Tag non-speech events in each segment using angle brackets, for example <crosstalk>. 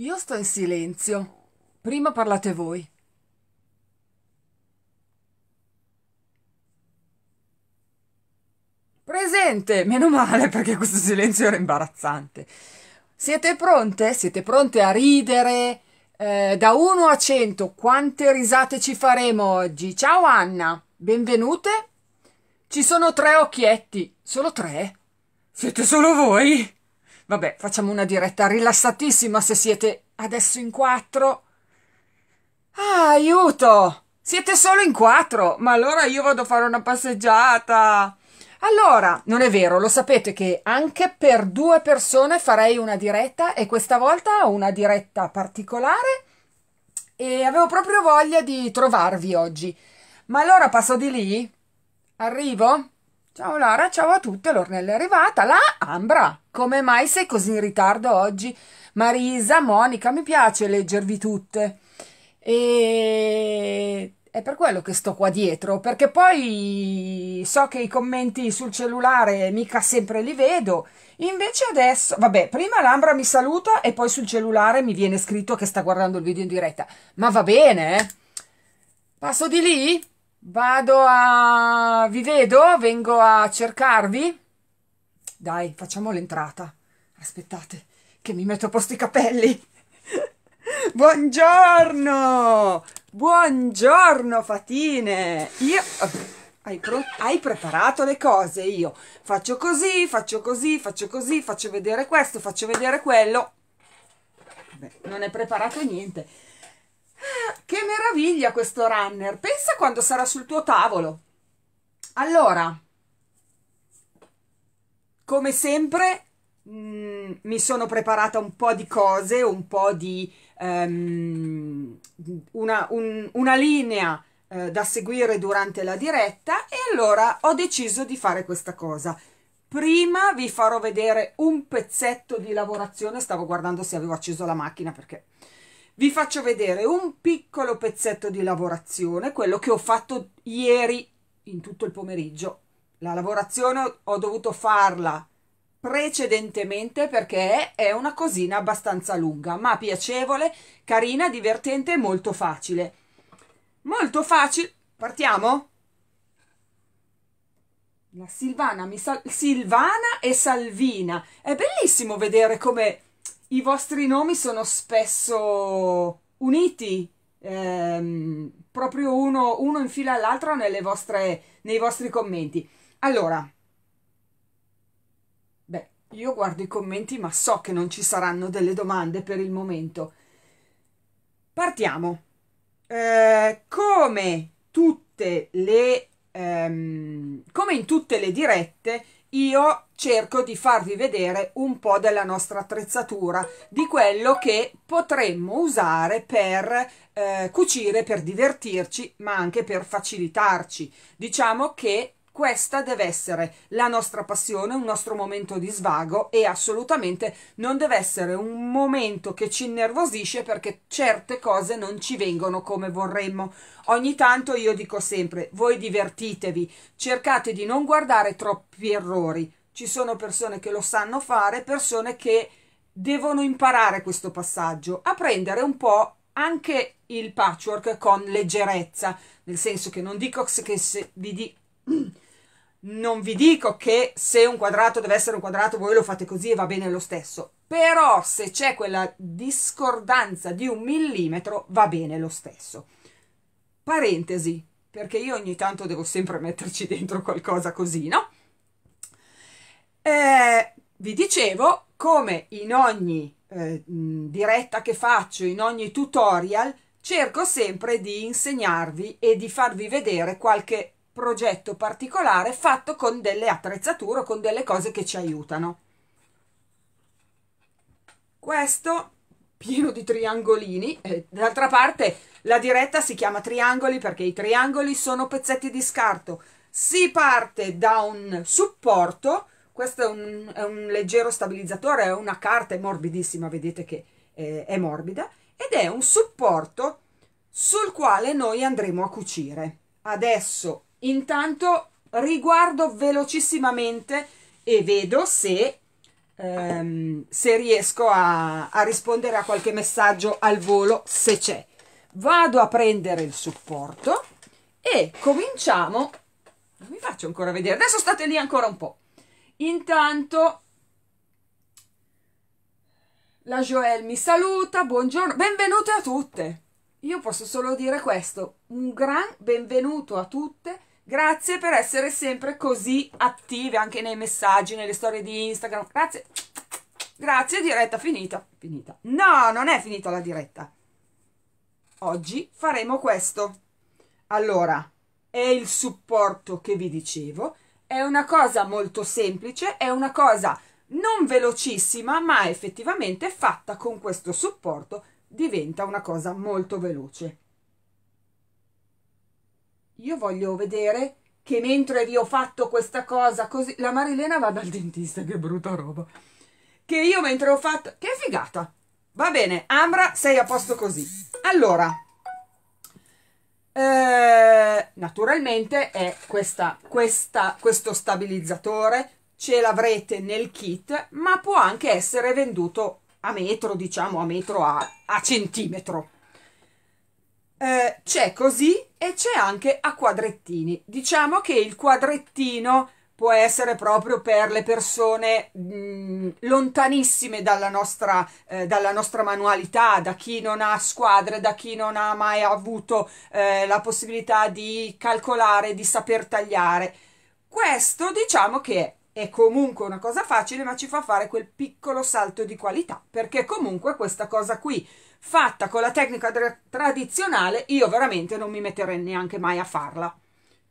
Io sto in silenzio. Prima parlate voi. Presente! Meno male perché questo silenzio era imbarazzante. Siete pronte? Siete pronte a ridere? Eh, da 1 a 100 quante risate ci faremo oggi? Ciao Anna, benvenute. Ci sono tre occhietti, solo tre. Siete solo voi? Vabbè, facciamo una diretta rilassatissima se siete adesso in quattro. Ah, aiuto! Siete solo in quattro, ma allora io vado a fare una passeggiata. Allora, non è vero, lo sapete che anche per due persone farei una diretta e questa volta una diretta particolare e avevo proprio voglia di trovarvi oggi. Ma allora passo di lì? Arrivo? Ciao Lara, ciao a tutte, l'ornella è arrivata. La Ambra, come mai sei così in ritardo oggi? Marisa, Monica, mi piace leggervi tutte. E è per quello che sto qua dietro, perché poi so che i commenti sul cellulare mica sempre li vedo. Invece adesso, vabbè, prima l'Ambra mi saluta e poi sul cellulare mi viene scritto che sta guardando il video in diretta. Ma va bene, eh? Passo di lì? Vado a... vi vedo? Vengo a cercarvi? Dai, facciamo l'entrata. Aspettate, che mi metto a posto i capelli. <laughs> Buongiorno! Buongiorno, fatine! Io... Hai, hai, preparato le cose, io faccio così, faccio così, faccio così, faccio vedere questo, faccio vedere quello. Vabbè, non è preparato niente. Che meraviglia questo runner. Pensa quando sarà sul tuo tavolo. Allora, come sempre, mh, mm, mi sono preparata un po' di cose, un po' di um, una, un, una, linea eh, da seguire durante la diretta e allora ho deciso di fare questa cosa. Prima vi farò vedere un pezzetto di lavorazione, stavo guardando se avevo acceso la macchina perché vi faccio vedere un piccolo pezzetto di lavorazione, quello che ho fatto ieri in tutto il pomeriggio. La lavorazione ho dovuto farla precedentemente perché è una cosina abbastanza lunga, ma piacevole, carina, divertente e molto facile. Molto facile. Partiamo? La Silvana, Silvana e Salvina. È bellissimo vedere come i vostri nomi sono spesso uniti, ehm, proprio uno, uno in fila all'altro nelle vostre, nei vostri commenti. Allora, beh, io guardo i commenti, ma so che non ci saranno delle domande per il momento. Partiamo. Eh, come tutte le ehm, come in tutte le dirette io cerco di farvi vedere un po' della nostra attrezzatura, di quello che potremmo usare per eh, cucire, per divertirci, ma anche per facilitarci. Diciamo che questa deve essere la nostra passione, un nostro momento di svago e assolutamente non deve essere un momento che ci innervosisce perché certe cose non ci vengono come vorremmo. Ogni tanto io dico sempre, voi divertitevi, cercate di non guardare troppi errori. Ci sono persone che lo sanno fare, persone che devono imparare questo passaggio, a prendere un po' anche il patchwork con leggerezza, nel senso che non dico che se vi di <clears throat> Non vi dico che se un quadrato deve essere un quadrato voi lo fate così e va bene lo stesso, però se c'è quella discordanza di un millimetro va bene lo stesso. Parentesi, perché io ogni tanto devo sempre metterci dentro qualcosa così, no? Eh, vi dicevo, come in ogni eh, diretta che faccio, in ogni tutorial, cerco sempre di insegnarvi e di farvi vedere qualche progetto particolare fatto con delle attrezzature, con delle cose che ci aiutano. Questo pieno di triangolini, d'altra parte la diretta si chiama triangoli perché i triangoli sono pezzetti di scarto. Si parte da un supporto, questo è un, è un leggero stabilizzatore, è una carta, è morbidissima, vedete che eh, è morbida, ed è un supporto sul quale noi andremo a cucire. Adesso intanto riguardo velocissimamente e vedo se, ehm, se riesco a, a rispondere a qualche messaggio al volo, se c'è. Vado a prendere il supporto e cominciamo. Non vi faccio ancora vedere, adesso state lì ancora un po'. Intanto la Joelle mi saluta, buongiorno, benvenute a tutte. Io posso solo dire questo, un gran benvenuto a tutte, grazie per essere sempre così attive anche nei messaggi, nelle storie di Instagram, grazie, grazie, diretta finita, finita. No, non è finita la diretta. Oggi faremo questo. Allora, è il supporto che vi dicevo, è una cosa molto semplice, è una cosa non velocissima, ma effettivamente fatta con questo supporto diventa una cosa molto veloce. Io voglio vedere che mentre vi ho fatto questa cosa così... La Marilena va dal dentista, che brutta roba. Che io mentre ho fatto... Che figata! Va bene, Ambra, sei a posto così. Allora, eh, naturalmente è questa, questa, questo stabilizzatore, ce l'avrete nel kit, ma può anche essere venduto a metro, diciamo a metro a, a centimetro. Eh, c'è così e c'è anche a quadrettini. Diciamo che il quadrettino può essere proprio per le persone mh, mm, lontanissime dalla nostra, eh, dalla nostra, manualità, da chi non ha squadre, da chi non ha mai avuto eh, la possibilità di calcolare, di saper tagliare. Questo diciamo che è è comunque una cosa facile, ma ci fa fare quel piccolo salto di qualità, perché comunque questa cosa qui fatta con la tecnica tradizionale, io veramente non mi metterei neanche mai a farla.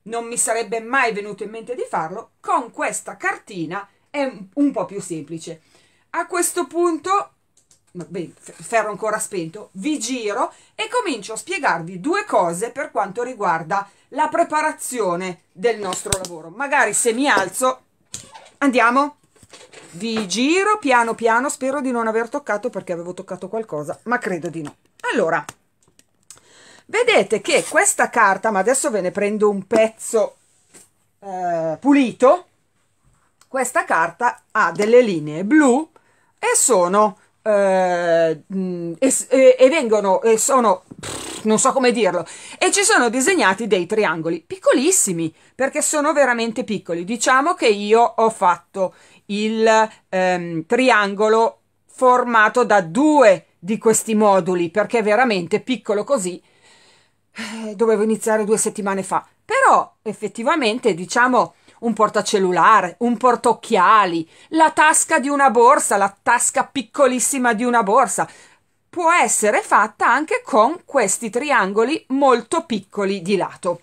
Non mi sarebbe mai venuto in mente di farlo, con questa cartina è un po' più semplice. A questo punto, beh, ferro ancora spento, vi giro e comincio a spiegarvi due cose per quanto riguarda la preparazione del nostro lavoro. Magari se mi alzo Andiamo. Vi giro piano piano, spero di non aver toccato perché avevo toccato qualcosa, ma credo di no. Allora, vedete che questa carta, ma adesso ve ne prendo un pezzo eh, pulito, questa carta ha delle linee blu e sono eh, e, e, vengono e sono non so come dirlo e ci sono disegnati dei triangoli piccolissimi perché sono veramente piccoli diciamo che io ho fatto il ehm, triangolo formato da due di questi moduli perché veramente piccolo così eh, dovevo iniziare due settimane fa però effettivamente diciamo un portacellulare, un portocchiali, la tasca di una borsa, la tasca piccolissima di una borsa. Può essere fatta anche con questi triangoli molto piccoli di lato.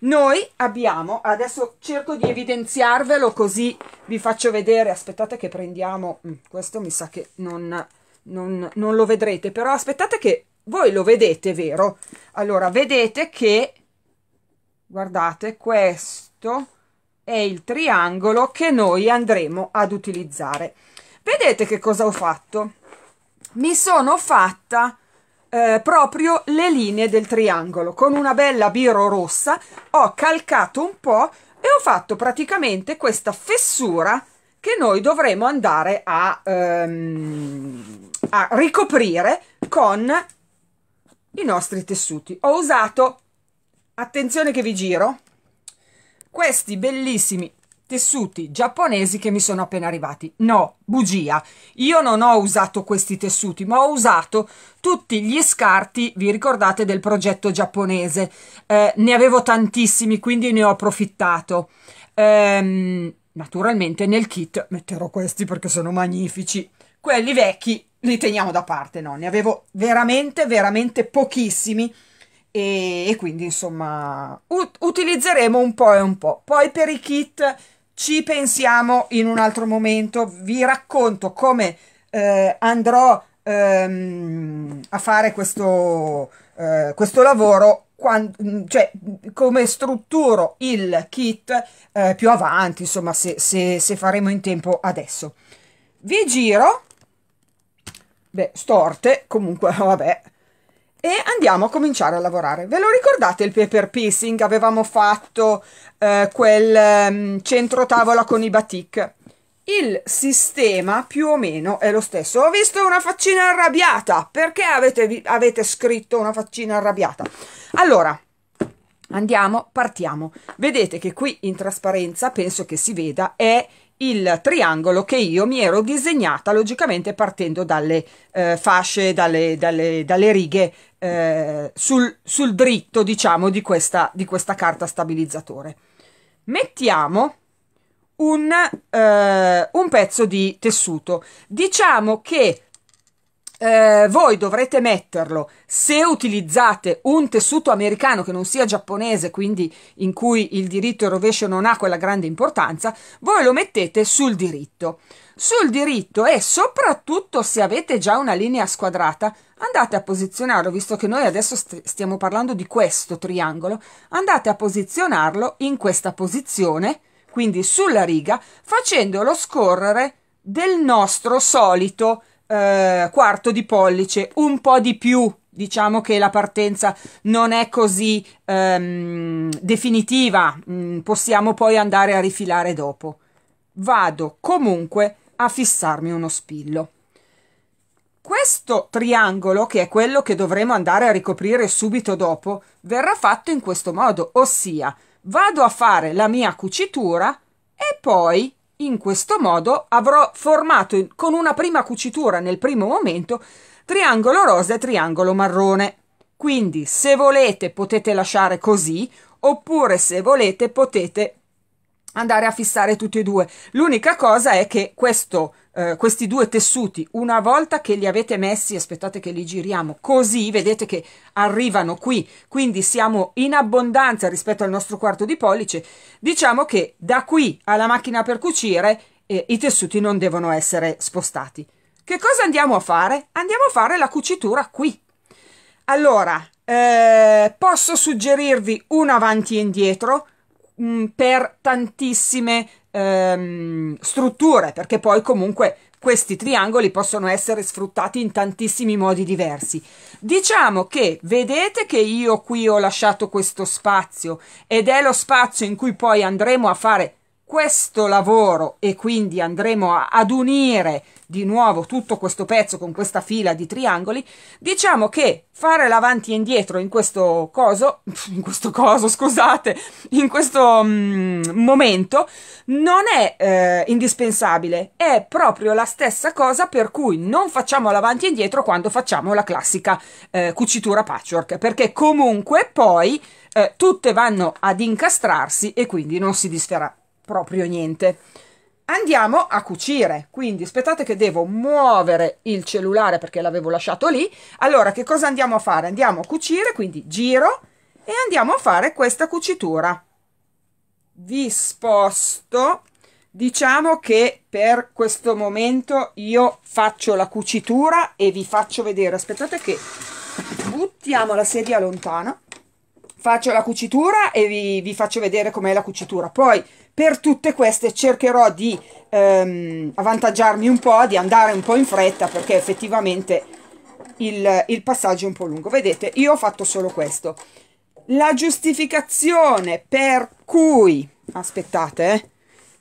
Noi abbiamo, adesso cerco di evidenziarvelo così vi faccio vedere, aspettate che prendiamo, mm, questo mi sa che non, non, non lo vedrete, però aspettate che voi lo vedete, vero? Allora, vedete che, guardate, questo è il triangolo che noi andremo ad utilizzare vedete che cosa ho fatto mi sono fatta eh, proprio le linee del triangolo con una bella biro rossa ho calcato un po' e ho fatto praticamente questa fessura che noi dovremo andare a, ehm, a ricoprire con i nostri tessuti ho usato attenzione che vi giro questi bellissimi tessuti giapponesi che mi sono appena arrivati. No, bugia. Io non ho usato questi tessuti, ma ho usato tutti gli scarti, vi ricordate, del progetto giapponese. Eh, ne avevo tantissimi, quindi ne ho approfittato. Ehm, naturalmente nel kit metterò questi perché sono magnifici. Quelli vecchi li teniamo da parte, no? Ne avevo veramente, veramente pochissimi e, e quindi insomma ut utilizzeremo un po' e un po'. Poi per i kit ci pensiamo in un altro momento, vi racconto come eh, andrò ehm, a fare questo, eh, questo lavoro quando, cioè, come strutturo il kit eh, più avanti, insomma, se, se, se, faremo in tempo adesso. Vi giro, beh, storte, comunque, <laughs> vabbè, e andiamo a cominciare a lavorare. Ve lo ricordate il paper piecing? Avevamo fatto eh, quel um, ehm, centro tavola con i batik. Il sistema più o meno è lo stesso. Ho visto una faccina arrabbiata. Perché avete, avete scritto una faccina arrabbiata? Allora, andiamo, partiamo. Vedete che qui in trasparenza, penso che si veda, è il triangolo che io mi ero disegnata logicamente partendo dalle eh, fasce, dalle, dalle, dalle righe eh, sul, sul, dritto diciamo di questa, di questa carta stabilizzatore. Mettiamo un, eh, un pezzo di tessuto. Diciamo che eh, voi dovrete metterlo se utilizzate un tessuto americano che non sia giapponese, quindi in cui il diritto e il rovescio non ha quella grande importanza, voi lo mettete sul diritto. Sul diritto e soprattutto se avete già una linea squadrata, andate a posizionarlo, visto che noi adesso st- stiamo parlando di questo triangolo, andate a posizionarlo in questa posizione, quindi sulla riga, facendolo scorrere del nostro solito eh, quarto di pollice, un po' di più. Diciamo che la partenza non è così ehm, definitiva, mm, possiamo poi andare a rifilare dopo. Vado comunque a fissarmi uno spillo. Questo triangolo, che è quello che dovremo andare a ricoprire subito dopo, verrà fatto in questo modo, ossia vado a fare la mia cucitura e poi in questo modo avrò formato con una prima cucitura nel primo momento triangolo rosa e triangolo marrone. Quindi se volete potete lasciare così oppure se volete potete andare a fissare tutti e due. L'unica cosa è che questo eh, questi due tessuti una volta che li avete messi aspettate che li giriamo così vedete che arrivano qui quindi siamo in abbondanza rispetto al nostro quarto di pollice diciamo che da qui alla macchina per cucire eh, i tessuti non devono essere spostati che cosa andiamo a fare? andiamo a fare la cucitura qui allora eh, posso suggerirvi un avanti e indietro mm, per tantissime ehm, strutture, perché poi comunque questi triangoli possono essere sfruttati in tantissimi modi diversi. Diciamo che vedete che io qui ho lasciato questo spazio ed è lo spazio in cui poi andremo a fare questo lavoro e quindi andremo a, ad unire di nuovo tutto questo pezzo con questa fila di triangoli, diciamo che fare l'avanti e indietro in questo coso, <laughs> in questo coso, scusate, in questo mm, momento non è eh, indispensabile, è proprio la stessa cosa per cui non facciamo l'avanti e indietro quando facciamo la classica eh, cucitura patchwork, perché comunque poi eh, tutte vanno ad incastrarsi e quindi non si disferà proprio niente andiamo a cucire. Quindi aspettate che devo muovere il cellulare perché l'avevo lasciato lì. Allora che cosa andiamo a fare? Andiamo a cucire, quindi giro e andiamo a fare questa cucitura. Vi sposto. Diciamo che per questo momento io faccio la cucitura e vi faccio vedere. Aspettate che buttiamo la sedia lontana faccio la cucitura e vi, vi faccio vedere com'è la cucitura. Poi per tutte queste cercherò di ehm, avvantaggiarmi un po', di andare un po' in fretta perché effettivamente il, il passaggio è un po' lungo. Vedete, io ho fatto solo questo. La giustificazione per cui... Aspettate, eh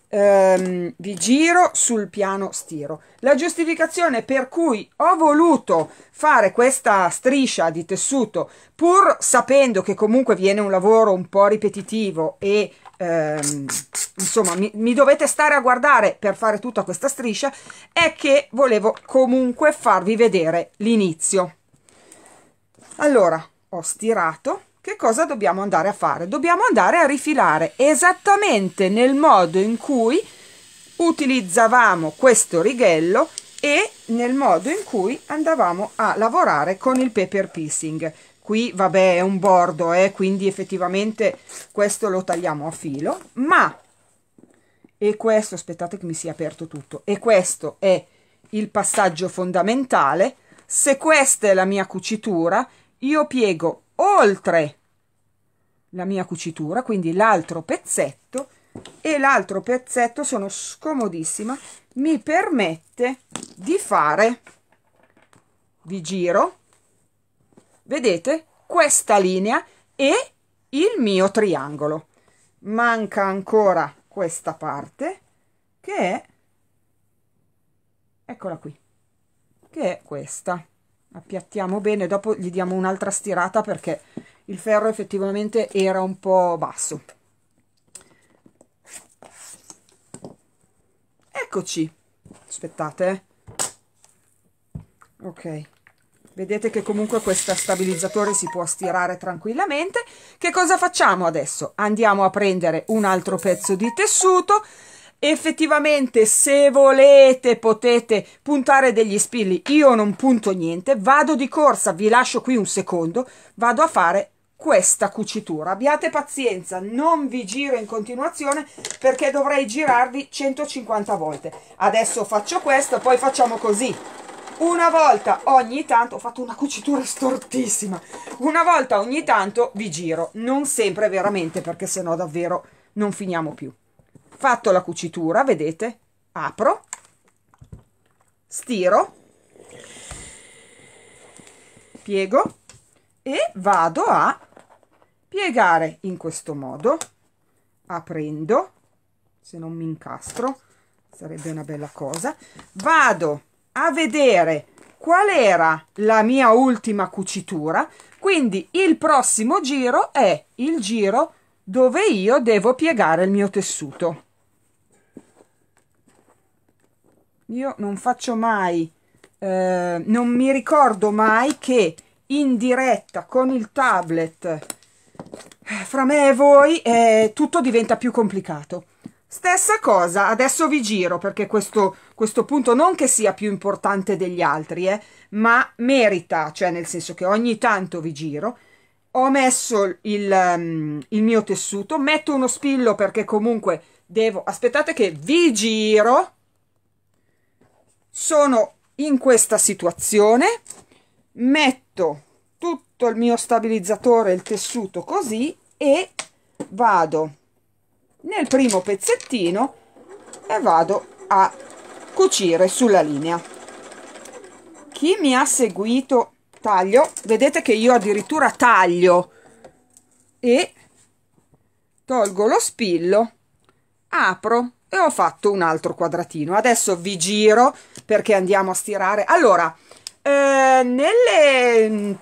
ehm, vi giro sul piano stiro. La giustificazione per cui ho voluto fare questa striscia di tessuto, pur sapendo che comunque viene un lavoro un po' ripetitivo e ehm, insomma mi, mi dovete stare a guardare per fare tutta questa striscia, è che volevo comunque farvi vedere l'inizio. Allora, ho stirato che cosa dobbiamo andare a fare? Dobbiamo andare a rifilare esattamente nel modo in cui utilizzavamo questo righello e nel modo in cui andavamo a lavorare con il paper piecing. Qui vabbè è un bordo, eh, quindi effettivamente questo lo tagliamo a filo, ma e questo, aspettate che mi sia aperto tutto, e questo è il passaggio fondamentale, se questa è la mia cucitura, io piego oltre la mia cucitura, quindi l'altro pezzetto e l'altro pezzetto sono scomodissima, mi permette di fare vi giro vedete questa linea e il mio triangolo manca ancora questa parte che è eccola qui che è questa appiattiamo bene dopo gli diamo un'altra stirata perché il ferro effettivamente era un po' basso eccoci aspettate eh. ok vedete che comunque questo stabilizzatore si può stirare tranquillamente che cosa facciamo adesso andiamo a prendere un altro pezzo di tessuto effettivamente se volete potete puntare degli spilli io non punto niente vado di corsa vi lascio qui un secondo vado a fare questa cucitura abbiate pazienza non vi giro in continuazione perché dovrei girarvi 150 volte adesso faccio questo poi facciamo così una volta ogni tanto ho fatto una cucitura stortissima una volta ogni tanto vi giro non sempre veramente perché sennò davvero non finiamo più fatto la cucitura vedete apro stiro piego e vado a piegare in questo modo aprendo se non mi incastro sarebbe una bella cosa vado a vedere qual era la mia ultima cucitura quindi il prossimo giro è il giro dove io devo piegare il mio tessuto io non faccio mai, eh, non mi ricordo mai che in diretta con il tablet eh, fra me e voi eh, tutto diventa più complicato. Stessa cosa, adesso vi giro perché questo, questo punto non che sia più importante degli altri, eh, ma merita, cioè nel senso che ogni tanto vi giro. Ho messo il, um, il mio tessuto, metto uno spillo perché comunque devo... Aspettate che vi giro, sono in questa situazione metto tutto il mio stabilizzatore il tessuto così e vado nel primo pezzettino e vado a cucire sulla linea chi mi ha seguito taglio vedete che io addirittura taglio e tolgo lo spillo apro e ho fatto un altro quadratino adesso vi giro perché andiamo a stirare allora eh, nelle mm,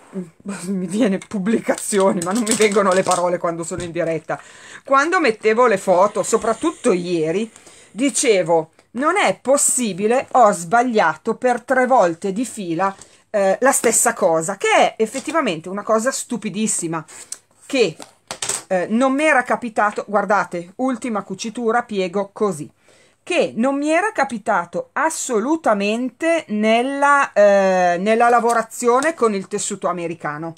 <laughs> mi viene pubblicazioni ma non mi vengono le parole quando sono in diretta quando mettevo le foto soprattutto ieri dicevo non è possibile ho sbagliato per tre volte di fila eh, la stessa cosa che è effettivamente una cosa stupidissima che eh, non mi era capitato, guardate, ultima cucitura, piego così, che non mi era capitato assolutamente nella, eh, nella lavorazione con il tessuto americano.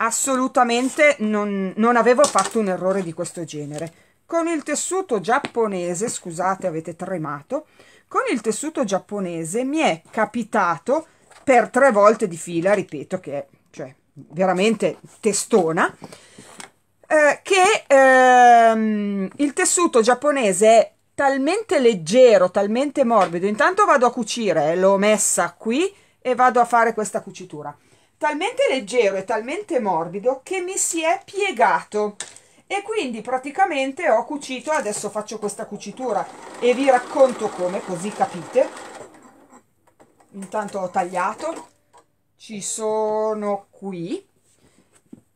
Assolutamente non, non avevo fatto un errore di questo genere. Con il tessuto giapponese, scusate avete tremato, con il tessuto giapponese mi è capitato per tre volte di fila, ripeto che è cioè, veramente testona, eh, che ehm, il tessuto giapponese è talmente leggero, talmente morbido. Intanto vado a cucire, eh, l'ho messa qui e vado a fare questa cucitura. Talmente leggero e talmente morbido che mi si è piegato e quindi praticamente ho cucito, adesso faccio questa cucitura e vi racconto come, così capite. Intanto ho tagliato, ci sono qui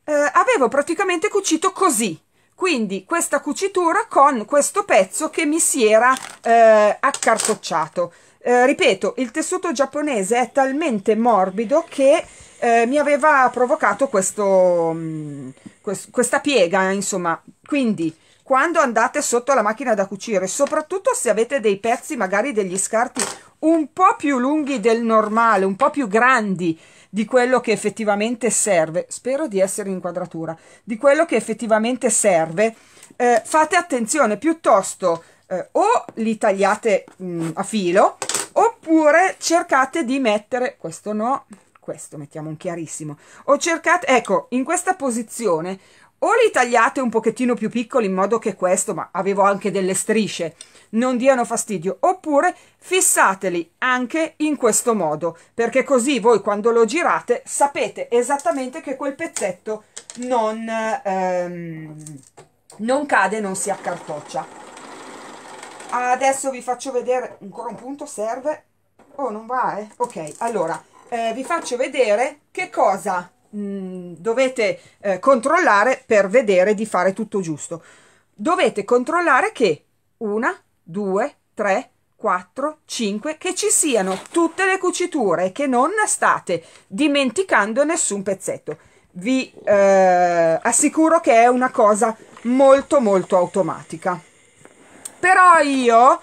eh, avevo praticamente cucito così quindi questa cucitura con questo pezzo che mi si era eh, accartocciato eh, ripeto il tessuto giapponese è talmente morbido che eh, mi aveva provocato questo, mh, mm, quest questa piega insomma quindi quando andate sotto la macchina da cucire soprattutto se avete dei pezzi magari degli scarti un po' più lunghi del normale, un po' più grandi di quello che effettivamente serve, spero di essere in quadratura, di quello che effettivamente serve, eh, fate attenzione piuttosto eh, o li tagliate mh, mm, a filo oppure cercate di mettere, questo no, questo mettiamo un chiarissimo, o cercate, ecco, in questa posizione o li tagliate un pochettino più piccoli in modo che questo, ma avevo anche delle strisce, non diano fastidio, oppure fissateli anche in questo modo, perché così voi quando lo girate sapete esattamente che quel pezzetto non, ehm, non cade, non si accartoccia. Adesso vi faccio vedere, ancora un punto serve, oh non va eh, ok, allora eh, vi faccio vedere che cosa mh, mm, dovete eh, controllare per vedere di fare tutto giusto. Dovete controllare che una, 2, 3, 4, 5, che ci siano tutte le cuciture, che non state dimenticando nessun pezzetto. Vi eh, assicuro che è una cosa molto molto automatica. Però io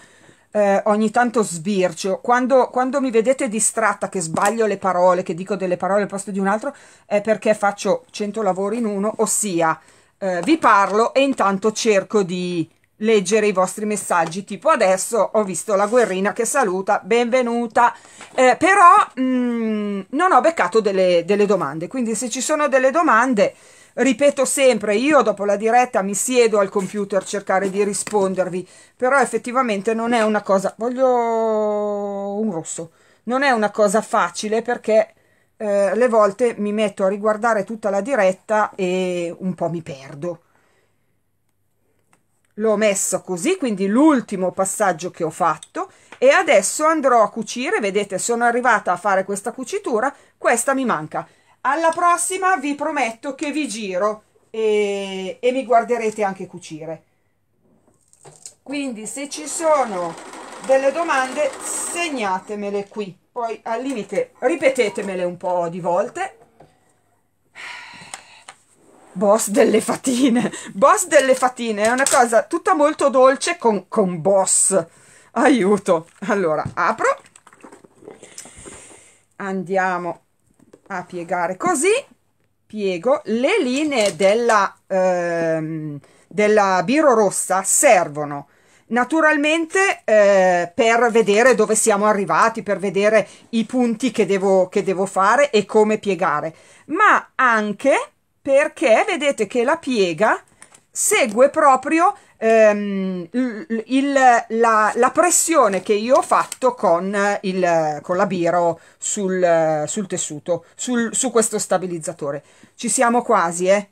eh, ogni tanto sbircio, quando, quando, mi vedete distratta, che sbaglio le parole, che dico delle parole al posto di un altro, è perché faccio 100 lavori in uno, ossia eh, vi parlo e intanto cerco di leggere i vostri messaggi tipo adesso ho visto la guerrina che saluta benvenuta eh, però mh, mm, non ho beccato delle, delle, domande quindi se ci sono delle domande ripeto sempre io dopo la diretta mi siedo al computer a cercare di rispondervi però effettivamente non è una cosa voglio un rosso non è una cosa facile perché eh, le volte mi metto a riguardare tutta la diretta e un po' mi perdo l'ho messa così quindi l'ultimo passaggio che ho fatto e adesso andrò a cucire vedete sono arrivata a fare questa cucitura questa mi manca alla prossima vi prometto che vi giro e, e mi guarderete anche cucire quindi se ci sono delle domande segnatemele qui poi al limite ripetetemele un po' di volte boss delle fatine. Boss delle fatine è una cosa tutta molto dolce con, con boss. Aiuto. Allora, apro. Andiamo a piegare così. Piego. Le linee della, ehm, della biro rossa servono naturalmente eh, per vedere dove siamo arrivati, per vedere i punti che devo, che devo fare e come piegare, ma anche perché vedete che la piega segue proprio ehm, il, la, la, pressione che io ho fatto con, il, con la biro sul, sul tessuto, sul, su questo stabilizzatore. Ci siamo quasi, eh?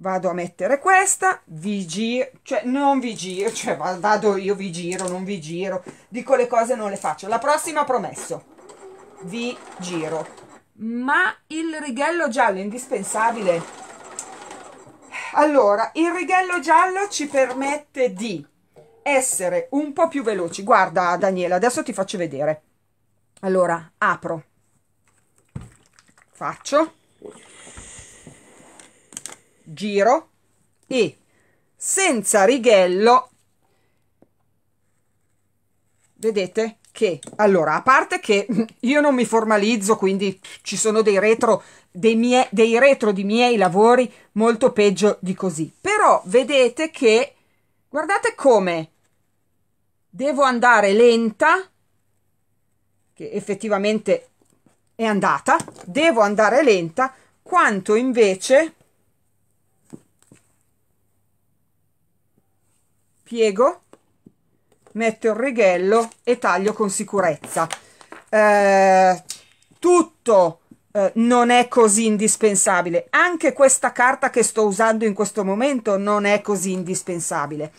Vado a mettere questa, vi giro, cioè non vi giro, cioè vado io vi giro, non vi giro, dico le cose non le faccio. La prossima promesso, vi giro ma il righello giallo è indispensabile allora il righello giallo ci permette di essere un po' più veloci guarda Daniela adesso ti faccio vedere allora apro faccio giro e senza righello vedete che, allora, a parte che <laughs> io non mi formalizzo, quindi ci sono dei retro, dei, mie, dei retro di miei lavori molto peggio di così, però vedete che, guardate come devo andare lenta, che effettivamente è andata, devo andare lenta, quanto invece piego metto il righello e taglio con sicurezza eh, tutto eh, non è così indispensabile anche questa carta che sto usando in questo momento non è così indispensabile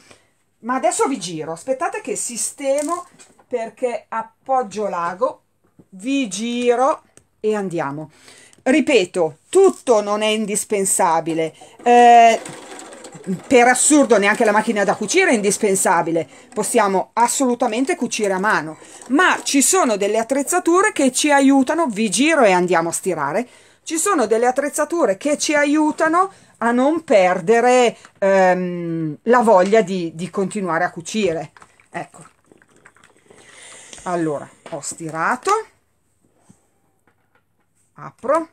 ma adesso vi giro aspettate che sistemo perché appoggio l'ago vi giro e andiamo ripeto tutto non è indispensabile eh, per assurdo neanche la macchina da cucire è indispensabile, possiamo assolutamente cucire a mano, ma ci sono delle attrezzature che ci aiutano, vi giro e andiamo a stirare, ci sono delle attrezzature che ci aiutano a non perdere ehm, la voglia di, di continuare a cucire. Ecco, allora ho stirato, apro,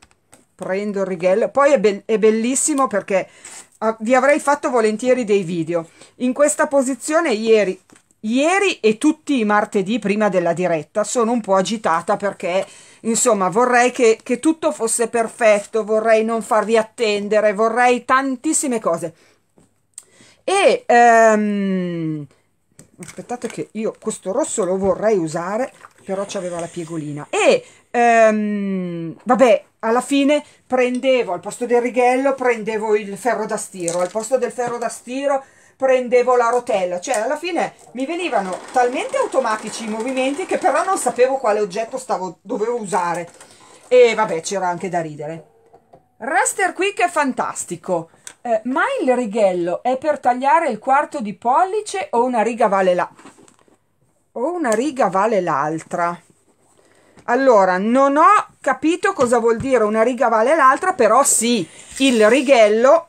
prendo il righello, poi è, be è bellissimo perché Ah, vi avrei fatto volentieri dei video. In questa posizione ieri, ieri e tutti i martedì prima della diretta sono un po' agitata perché insomma vorrei che, che tutto fosse perfetto, vorrei non farvi attendere, vorrei tantissime cose. E... Um, aspettate che io questo rosso lo vorrei usare, però c'aveva la piegolina. E, ehm, vabbè, alla fine prendevo, al posto del righello, prendevo il ferro da stiro, al posto del ferro da stiro prendevo la rotella, cioè alla fine mi venivano talmente automatici i movimenti che però non sapevo quale oggetto stavo, dovevo usare. E vabbè, c'era anche da ridere. Raster Quick è fantastico eh, ma il righello è per tagliare il quarto di pollice o una riga vale la o una riga vale l'altra allora non ho capito cosa vuol dire una riga vale l'altra però sì il righello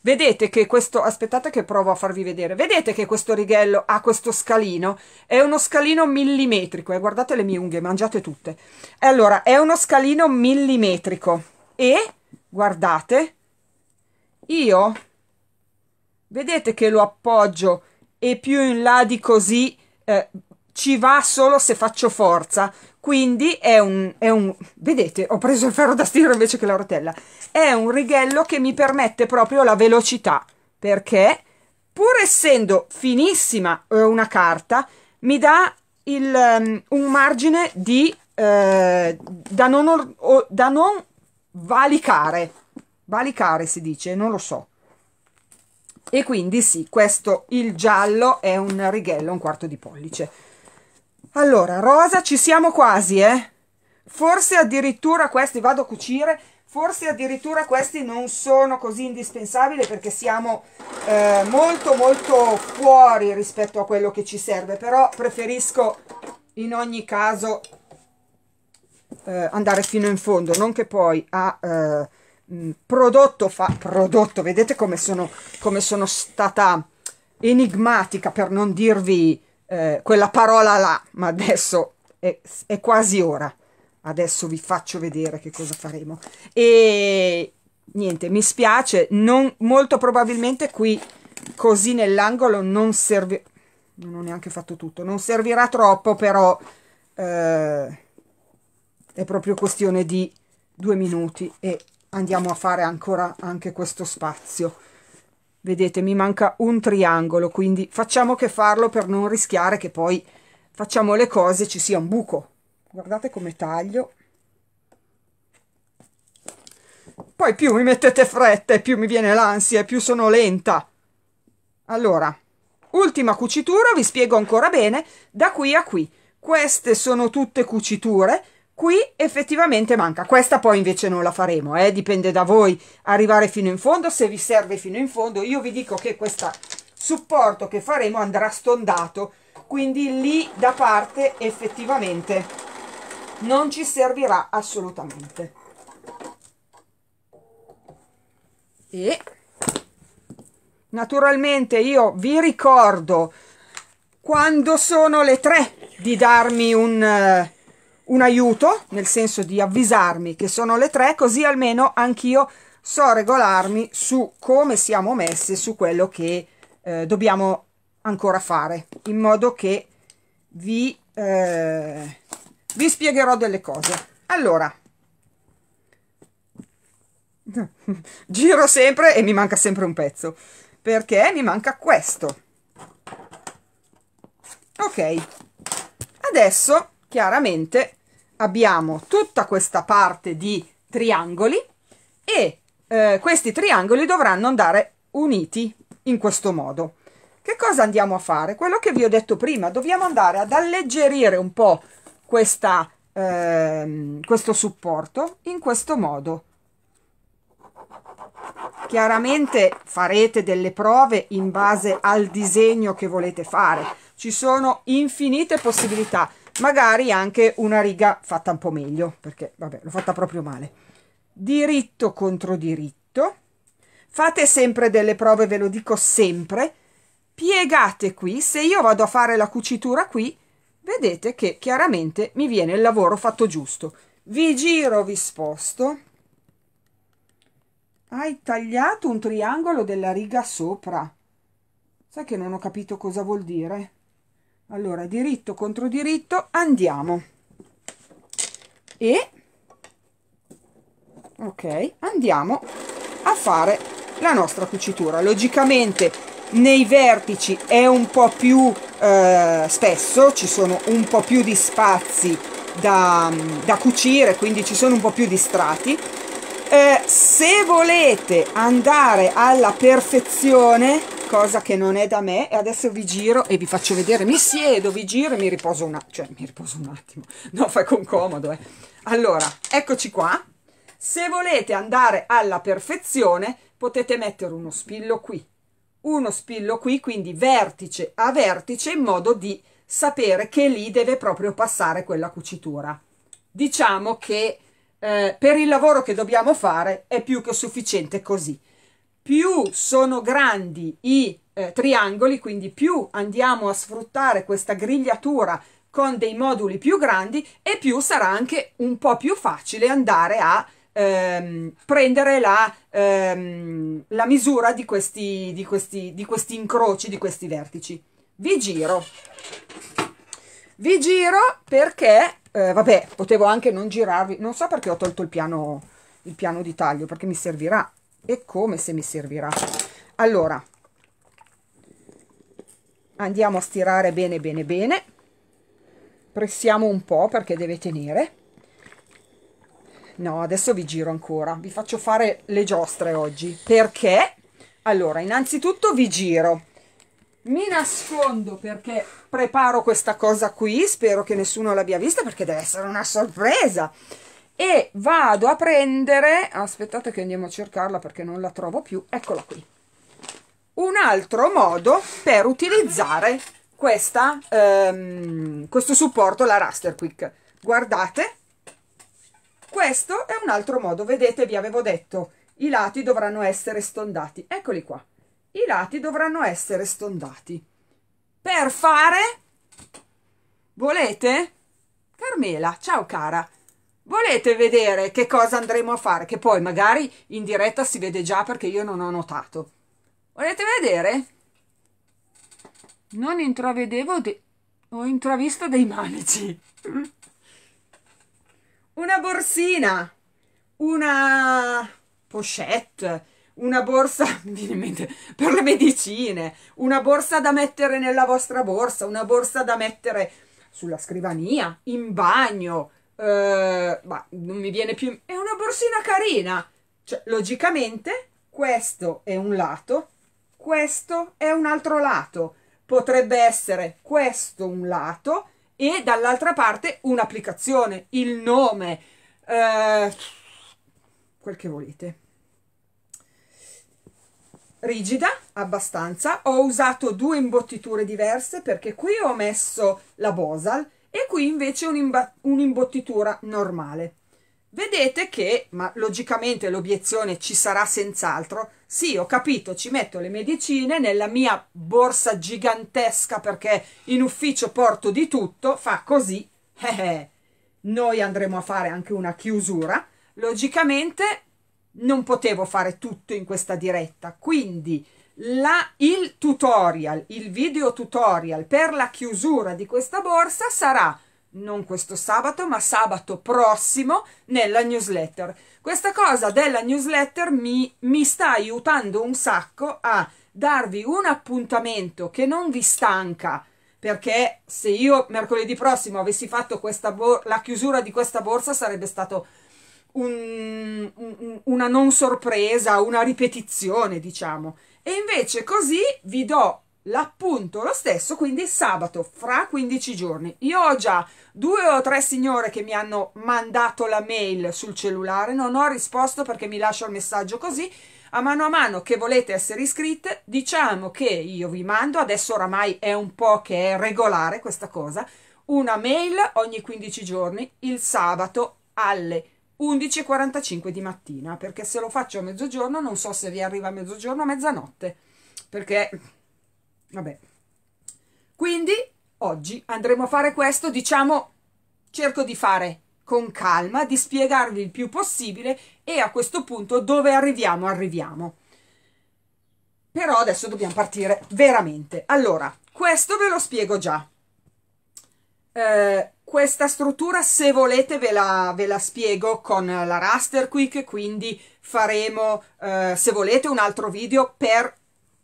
vedete che questo aspettate che provo a farvi vedere vedete che questo righello ha questo scalino è uno scalino millimetrico e eh? guardate le mie unghie mangiate tutte allora è uno scalino millimetrico e guardate io vedete che lo appoggio e più in là di così eh, ci va solo se faccio forza. Quindi è un, è un, Vedete, ho preso il ferro da stiro invece che la rotella. È un righello che mi permette proprio la velocità, perché pur essendo finissima eh, una carta, mi dà il, um, un margine di, eh, da, non or, o, da non valicare. Valicare si dice, non lo so. E quindi sì, questo, il giallo, è un righello, un quarto di pollice. Allora, rosa, ci siamo quasi, eh? Forse addirittura questi, vado a cucire, forse addirittura questi non sono così indispensabili perché siamo eh, molto molto fuori rispetto a quello che ci serve però preferisco in ogni caso eh, andare fino in fondo non che poi a eh, Mm, prodotto, fa, prodotto, vedete come sono, come sono stata enigmatica per non dirvi eh, quella parola là, ma adesso è, è quasi ora. Adesso vi faccio vedere che cosa faremo. E niente, mi spiace, non, molto probabilmente qui così nell'angolo non serve non ho neanche fatto tutto non servirà troppo però eh, è proprio questione di due minuti e andiamo a fare ancora anche questo spazio vedete mi manca un triangolo quindi facciamo che farlo per non rischiare che poi facciamo le cose ci sia un buco guardate come taglio poi più mi mettete fretta e più mi viene l'ansia e più sono lenta allora ultima cucitura vi spiego ancora bene da qui a qui queste sono tutte cuciture Qui effettivamente manca, questa poi invece non la faremo, eh? dipende da voi arrivare fino in fondo, se vi serve fino in fondo, io vi dico che questo supporto che faremo andrà stondato, quindi lì da parte effettivamente non ci servirà assolutamente. E naturalmente io vi ricordo quando sono le tre di darmi un eh, un aiuto, nel senso di avvisarmi che sono le tre, così almeno anch'io so regolarmi su come siamo messi, su quello che eh, dobbiamo ancora fare, in modo che vi, eh, vi spiegherò delle cose. Allora, <laughs> giro sempre e mi manca sempre un pezzo, perché mi manca questo. Ok, adesso chiaramente abbiamo tutta questa parte di triangoli e eh, questi triangoli dovranno andare uniti in questo modo. Che cosa andiamo a fare? Quello che vi ho detto prima, dobbiamo andare ad alleggerire un po' questa, eh, questo supporto in questo modo. Chiaramente farete delle prove in base al disegno che volete fare. Ci sono infinite possibilità magari anche una riga fatta un po' meglio, perché vabbè, l'ho fatta proprio male. Diritto contro diritto. Fate sempre delle prove, ve lo dico sempre. Piegate qui, se io vado a fare la cucitura qui, vedete che chiaramente mi viene il lavoro fatto giusto. Vi giro, vi sposto. Hai tagliato un triangolo della riga sopra. Sai che non ho capito cosa vuol dire? allora diritto contro diritto andiamo e ok andiamo a fare la nostra cucitura logicamente nei vertici è un po più eh, spesso ci sono un po più di spazi da, da cucire quindi ci sono un po più di strati eh, se volete andare alla perfezione cosa che non è da me e adesso vi giro e vi faccio vedere mi siedo, vi giro e mi riposo un attimo cioè mi riposo un attimo no fai con comodo eh. allora eccoci qua se volete andare alla perfezione potete mettere uno spillo qui uno spillo qui quindi vertice a vertice in modo di sapere che lì deve proprio passare quella cucitura diciamo che eh, per il lavoro che dobbiamo fare è più che sufficiente così. Più sono grandi i eh, triangoli, quindi più andiamo a sfruttare questa grigliatura con dei moduli più grandi e più sarà anche un po' più facile andare a ehm, prendere la, ehm, la, misura di questi, di, questi, di questi incroci, di questi vertici. Vi giro. Vi giro perché eh, vabbè, potevo anche non girarvi, non so perché ho tolto il piano, il piano di taglio, perché mi servirà, e come se mi servirà. Allora, andiamo a stirare bene bene bene, pressiamo un po' perché deve tenere, no adesso vi giro ancora, vi faccio fare le giostre oggi, perché? Allora, innanzitutto vi giro, mi nascondo perché preparo questa cosa qui, spero che nessuno l'abbia vista perché deve essere una sorpresa e vado a prendere, aspettate che andiamo a cercarla perché non la trovo più, eccola qui un altro modo per utilizzare questa, um, questo supporto, la Raster Quick guardate questo è un altro modo, vedete vi avevo detto i lati dovranno essere stondati, eccoli qua i lati dovranno essere stondati. Per fare? Volete? Carmela, ciao cara. Volete vedere che cosa andremo a fare? Che poi magari in diretta si vede già perché io non ho notato. Volete vedere? Non intravedevo de... ho intravisto dei manici. Una borsina, una pochette, una borsa <laughs> mente, per le medicine, una borsa da mettere nella vostra borsa, una borsa da mettere sulla scrivania, in bagno, eh, bah, non mi viene più... è una borsina carina. Cioè, logicamente questo è un lato, questo è un altro lato. Potrebbe essere questo un lato e dall'altra parte un'applicazione, il nome, eh, quel che volete rigida abbastanza, ho usato due imbottiture diverse perché qui ho messo la Bosal e qui invece un'imbottitura normale. Vedete che, ma logicamente l'obiezione ci sarà senz'altro, sì ho capito ci metto le medicine nella mia borsa gigantesca perché in ufficio porto di tutto, fa così, <laughs> eh, eh, noi andremo a fare anche una chiusura, logicamente non potevo fare tutto in questa diretta, quindi la, il tutorial, il video tutorial per la chiusura di questa borsa sarà non questo sabato, ma sabato prossimo nella newsletter. Questa cosa della newsletter mi, mi sta aiutando un sacco a darvi un appuntamento che non vi stanca, perché se io mercoledì prossimo avessi fatto la chiusura di questa borsa sarebbe stato un, un, una non sorpresa, una ripetizione, diciamo. E invece così vi do l'appunto lo stesso, quindi sabato fra 15 giorni. Io ho già due o tre signore che mi hanno mandato la mail sul cellulare, non ho risposto perché mi lascio il messaggio così. A mano a mano che volete essere iscritte, diciamo che io vi mando, adesso oramai è un po' che è regolare questa cosa, una mail ogni 15 giorni, il sabato alle 15 11.45 di mattina, perché se lo faccio a mezzogiorno non so se vi arriva a mezzogiorno o mezzanotte, perché vabbè. Quindi oggi andremo a fare questo, diciamo, cerco di fare con calma, di spiegarvi il più possibile e a questo punto dove arriviamo, arriviamo. Però adesso dobbiamo partire veramente. Allora, questo ve lo spiego già. Eh, questa struttura se volete ve la, ve la, spiego con la raster quick quindi faremo eh, se volete un altro video per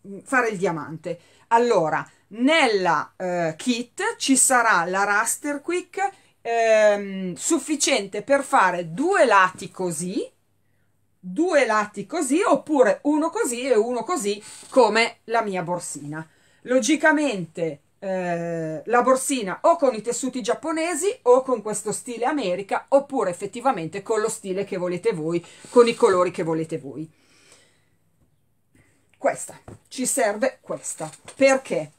mm, fare il diamante allora nella eh, kit ci sarà la raster quick ehm, sufficiente per fare due lati così due lati così oppure uno così e uno così come la mia borsina logicamente eh, la borsina o con i tessuti giapponesi o con questo stile America oppure effettivamente con lo stile che volete voi, con i colori che volete voi. Questa, ci serve questa. Perché?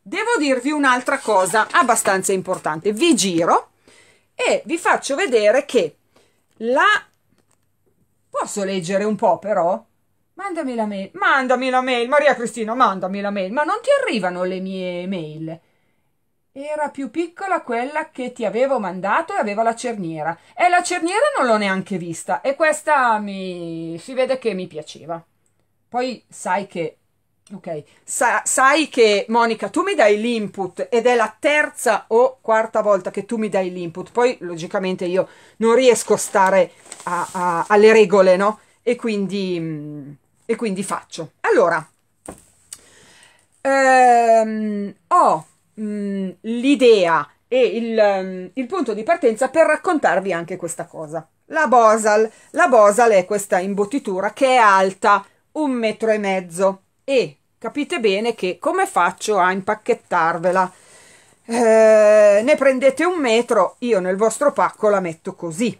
Devo dirvi un'altra cosa abbastanza importante. Vi giro e vi faccio vedere che la... Posso leggere un po' però? Mandami la mail, mandami la mail, Maria Cristina, mandami la mail, ma non ti arrivano le mie mail. Era più piccola quella che ti avevo mandato e aveva la cerniera. E la cerniera non l'ho neanche vista e questa mi... si vede che mi piaceva. Poi sai che... Ok, Sa sai che Monica, tu mi dai l'input ed è la terza o quarta volta che tu mi dai l'input. Poi logicamente io non riesco a stare a, a, alle regole, no? E quindi... Mh mm, e quindi faccio. Allora, ehm, ho mm, l'idea e il, mm, il, punto di partenza per raccontarvi anche questa cosa. La Bosal. La Bosal è questa imbottitura che è alta un metro e mezzo e capite bene che come faccio a impacchettarvela? Eh, ne prendete un metro, io nel vostro pacco la metto così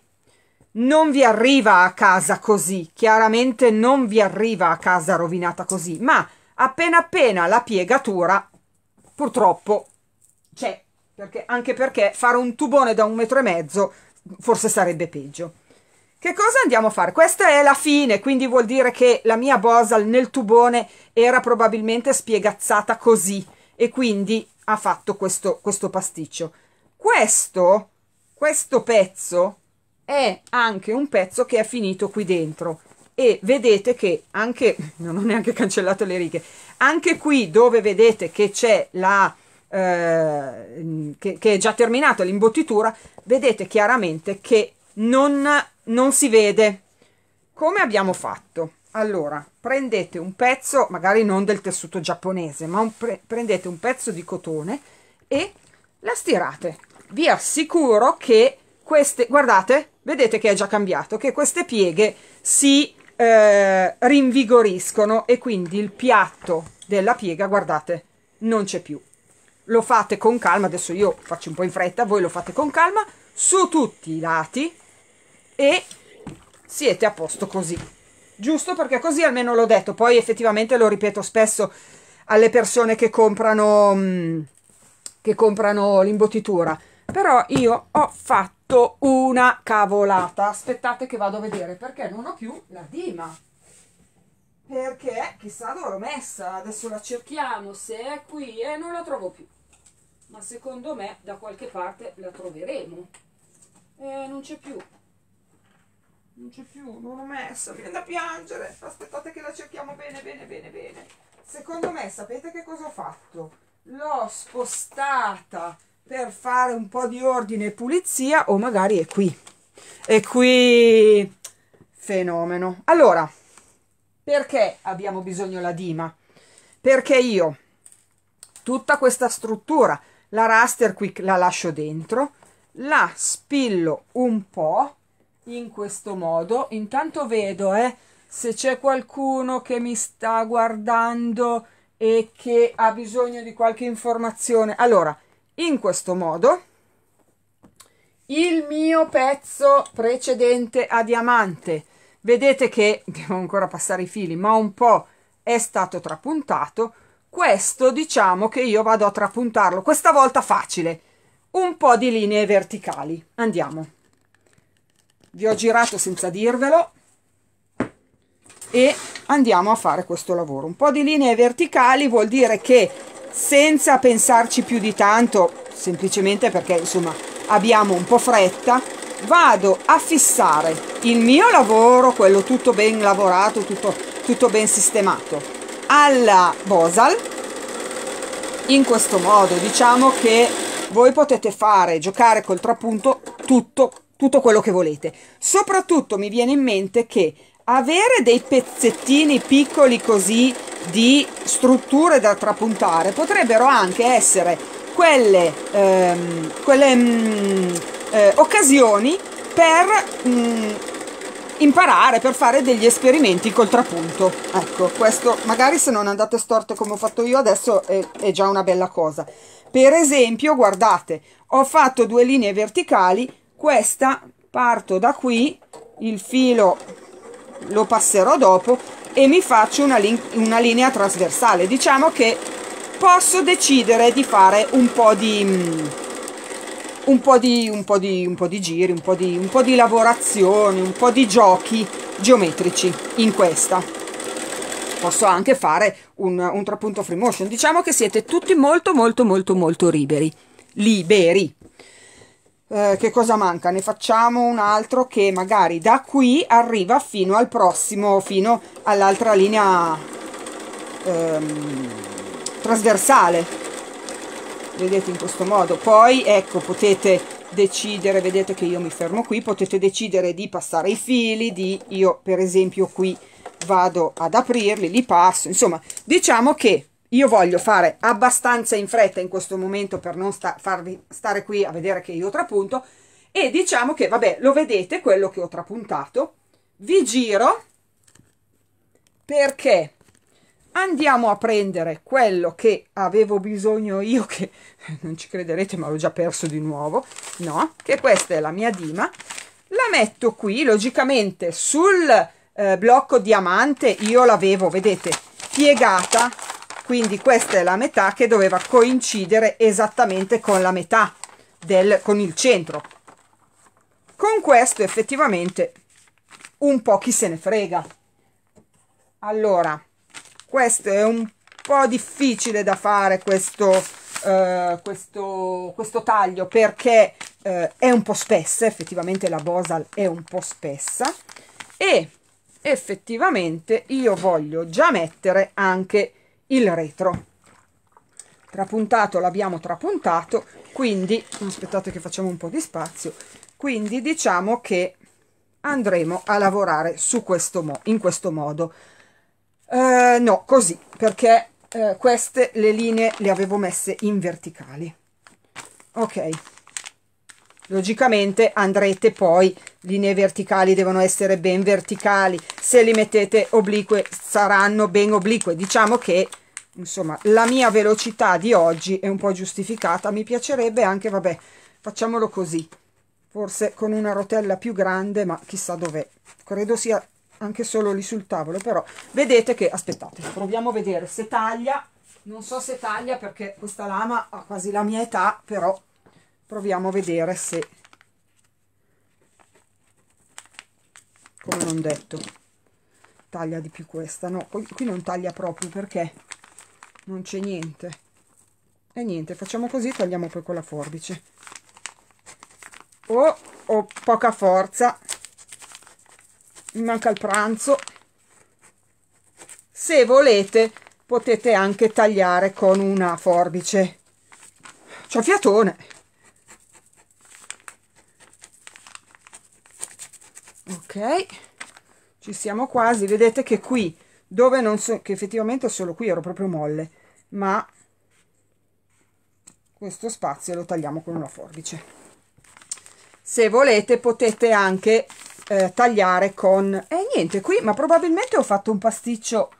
non vi arriva a casa così, chiaramente non vi arriva a casa rovinata così, ma appena appena la piegatura purtroppo c'è, perché, anche perché fare un tubone da un metro e mezzo forse sarebbe peggio. Che cosa andiamo a fare? Questa è la fine, quindi vuol dire che la mia Bosal nel tubone era probabilmente spiegazzata così e quindi ha fatto questo, questo pasticcio. Questo, questo pezzo è anche un pezzo che è finito qui dentro e vedete che anche <laughs> non ho neanche cancellato le righe anche qui dove vedete che c'è la eh, che, che, è già terminata l'imbottitura vedete chiaramente che non, non si vede come abbiamo fatto allora prendete un pezzo magari non del tessuto giapponese ma un pre prendete un pezzo di cotone e la stirate vi assicuro che queste, guardate, vedete che è già cambiato, che queste pieghe si eh, rinvigoriscono e quindi il piatto della piega, guardate, non c'è più. Lo fate con calma, adesso io faccio un po' in fretta, voi lo fate con calma, su tutti i lati e siete a posto così. Giusto perché così almeno l'ho detto, poi effettivamente lo ripeto spesso alle persone che comprano, mm, che comprano l'imbottitura però io ho fatto una cavolata aspettate che vado a vedere perché non ho più la dima perché chissà dove l'ho messa adesso la cerchiamo se è qui e non la trovo più ma secondo me da qualche parte la troveremo e non c'è più non c'è più, non l'ho messa, viene da piangere aspettate che la cerchiamo bene bene bene bene secondo me sapete che cosa ho fatto? l'ho spostata per fare un po' di ordine e pulizia o magari è qui. è qui fenomeno. Allora, perché abbiamo bisogno la dima? Perché io tutta questa struttura, la raster qui la lascio dentro, la spillo un po' in questo modo. Intanto vedo eh, se c'è qualcuno che mi sta guardando e che ha bisogno di qualche informazione. Allora, in questo modo il mio pezzo precedente a diamante vedete che devo ancora passare i fili ma un po' è stato trapuntato questo diciamo che io vado a trapuntarlo questa volta facile un po' di linee verticali andiamo vi ho girato senza dirvelo e andiamo a fare questo lavoro un po' di linee verticali vuol dire che senza pensarci più di tanto, semplicemente perché insomma abbiamo un po' fretta, vado a fissare il mio lavoro, quello tutto ben lavorato, tutto, tutto ben sistemato, alla Bosal. In questo modo diciamo che voi potete fare, giocare col trapunto tutto, tutto quello che volete. Soprattutto mi viene in mente che avere dei pezzettini piccoli così di strutture da trapuntare potrebbero anche essere quelle, ehm, quelle mh, mm, eh, occasioni per mh, mm, imparare, per fare degli esperimenti col trapunto. Ecco, questo magari se non andate storte come ho fatto io adesso è, è già una bella cosa. Per esempio, guardate, ho fatto due linee verticali, questa parto da qui, il filo lo passerò dopo e mi faccio una, una linea trasversale diciamo che posso decidere di fare un po' di mm, un po' di, un po di, un po di giri, un po di, un po' di lavorazioni, un po' di giochi geometrici in questa. Posso anche fare un, un trapunto free motion. Diciamo che siete tutti molto molto molto molto liberi. Liberi eh, che cosa manca? Ne facciamo un altro che magari da qui arriva fino al prossimo, fino all'altra linea ehm, trasversale. Vedete in questo modo. Poi, ecco, potete decidere, vedete che io mi fermo qui, potete decidere di passare i fili, di io per esempio qui vado ad aprirli, li passo, insomma, diciamo che io voglio fare abbastanza in fretta in questo momento per non sta, farvi stare qui a vedere che io trapunto e diciamo che vabbè lo vedete quello che ho trapuntato vi giro perché andiamo a prendere quello che avevo bisogno io che <laughs> non ci crederete ma l'ho già perso di nuovo no che questa è la mia dima la metto qui logicamente sul eh, blocco diamante io l'avevo vedete piegata quindi questa è la metà che doveva coincidere esattamente con la metà del, con il centro con questo effettivamente un po' chi se ne frega allora questo è un po' difficile da fare questo, eh, questo, questo taglio perché eh, è un po' spessa effettivamente la Bosal è un po' spessa e effettivamente io voglio già mettere anche il retro trapuntato l'abbiamo trapuntato quindi aspettate che facciamo un po di spazio quindi diciamo che andremo a lavorare su questo mo in questo modo eh, no così perché eh, queste le linee le avevo messe in verticali ok logicamente andrete poi linee verticali devono essere ben verticali se li mettete oblique saranno ben oblique diciamo che insomma la mia velocità di oggi è un po' giustificata mi piacerebbe anche vabbè facciamolo così forse con una rotella più grande ma chissà dov'è credo sia anche solo lì sul tavolo però vedete che aspettate proviamo a vedere se taglia non so se taglia perché questa lama ha quasi la mia età però proviamo a vedere se come non detto taglia di più questa no qui non taglia proprio perché non c'è niente e niente facciamo così tagliamo poi con la forbice oh ho poca forza mi manca il pranzo se volete potete anche tagliare con una forbice c'ho fiatone ok ci siamo quasi vedete che qui dove non so che effettivamente solo qui ero proprio molle ma questo spazio lo tagliamo con una forbice se volete potete anche eh, tagliare con e eh, niente qui ma probabilmente ho fatto un pasticcio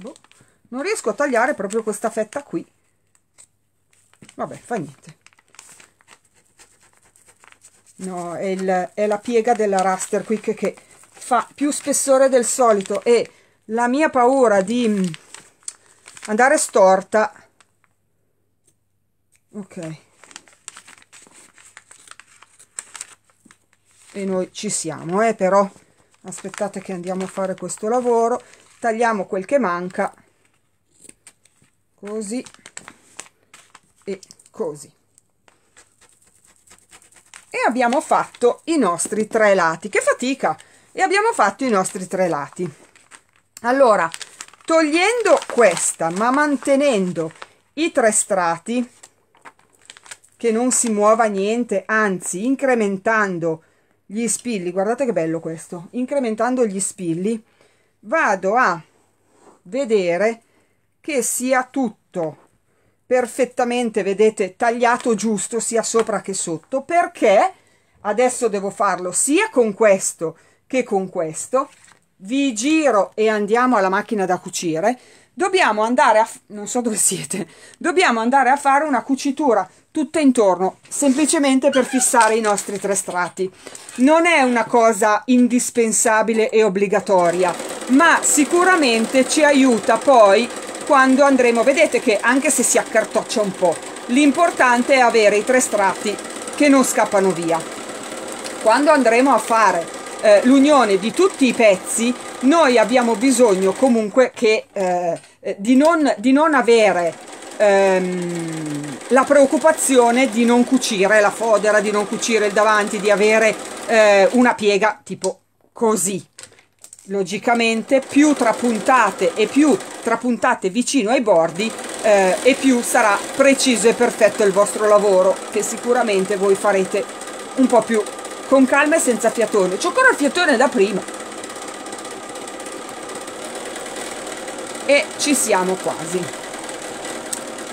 boh. non riesco a tagliare proprio questa fetta qui vabbè fa niente no, è, il, è la piega della Raster Quick che fa più spessore del solito e la mia paura di mm, andare storta ok e noi ci siamo eh però aspettate che andiamo a fare questo lavoro tagliamo quel che manca così e così e abbiamo fatto i nostri tre lati che fatica e abbiamo fatto i nostri tre lati allora togliendo questa ma mantenendo i tre strati che non si muova niente anzi incrementando gli spilli guardate che bello questo incrementando gli spilli vado a vedere che sia tutto perfettamente, vedete, tagliato giusto sia sopra che sotto, perché adesso devo farlo sia con questo che con questo. Vi giro e andiamo alla macchina da cucire. Dobbiamo andare a... non so dove siete. <laughs> Dobbiamo andare a fare una cucitura tutta intorno, semplicemente per fissare i nostri tre strati. Non è una cosa indispensabile e obbligatoria, ma sicuramente ci aiuta poi quando andremo vedete che anche se si accartoccia un po' l'importante è avere i tre strati che non scappano via quando andremo a fare eh, l'unione di tutti i pezzi noi abbiamo bisogno comunque che, eh, eh di, non, di, non, avere ehm, la preoccupazione di non cucire la fodera di non cucire il davanti di avere eh, una piega tipo così logicamente più trapuntate e più trapuntate vicino ai bordi eh, e più sarà preciso e perfetto il vostro lavoro che sicuramente voi farete un po' più con calma e senza fiatone c'è ancora il fiatone da prima e ci siamo quasi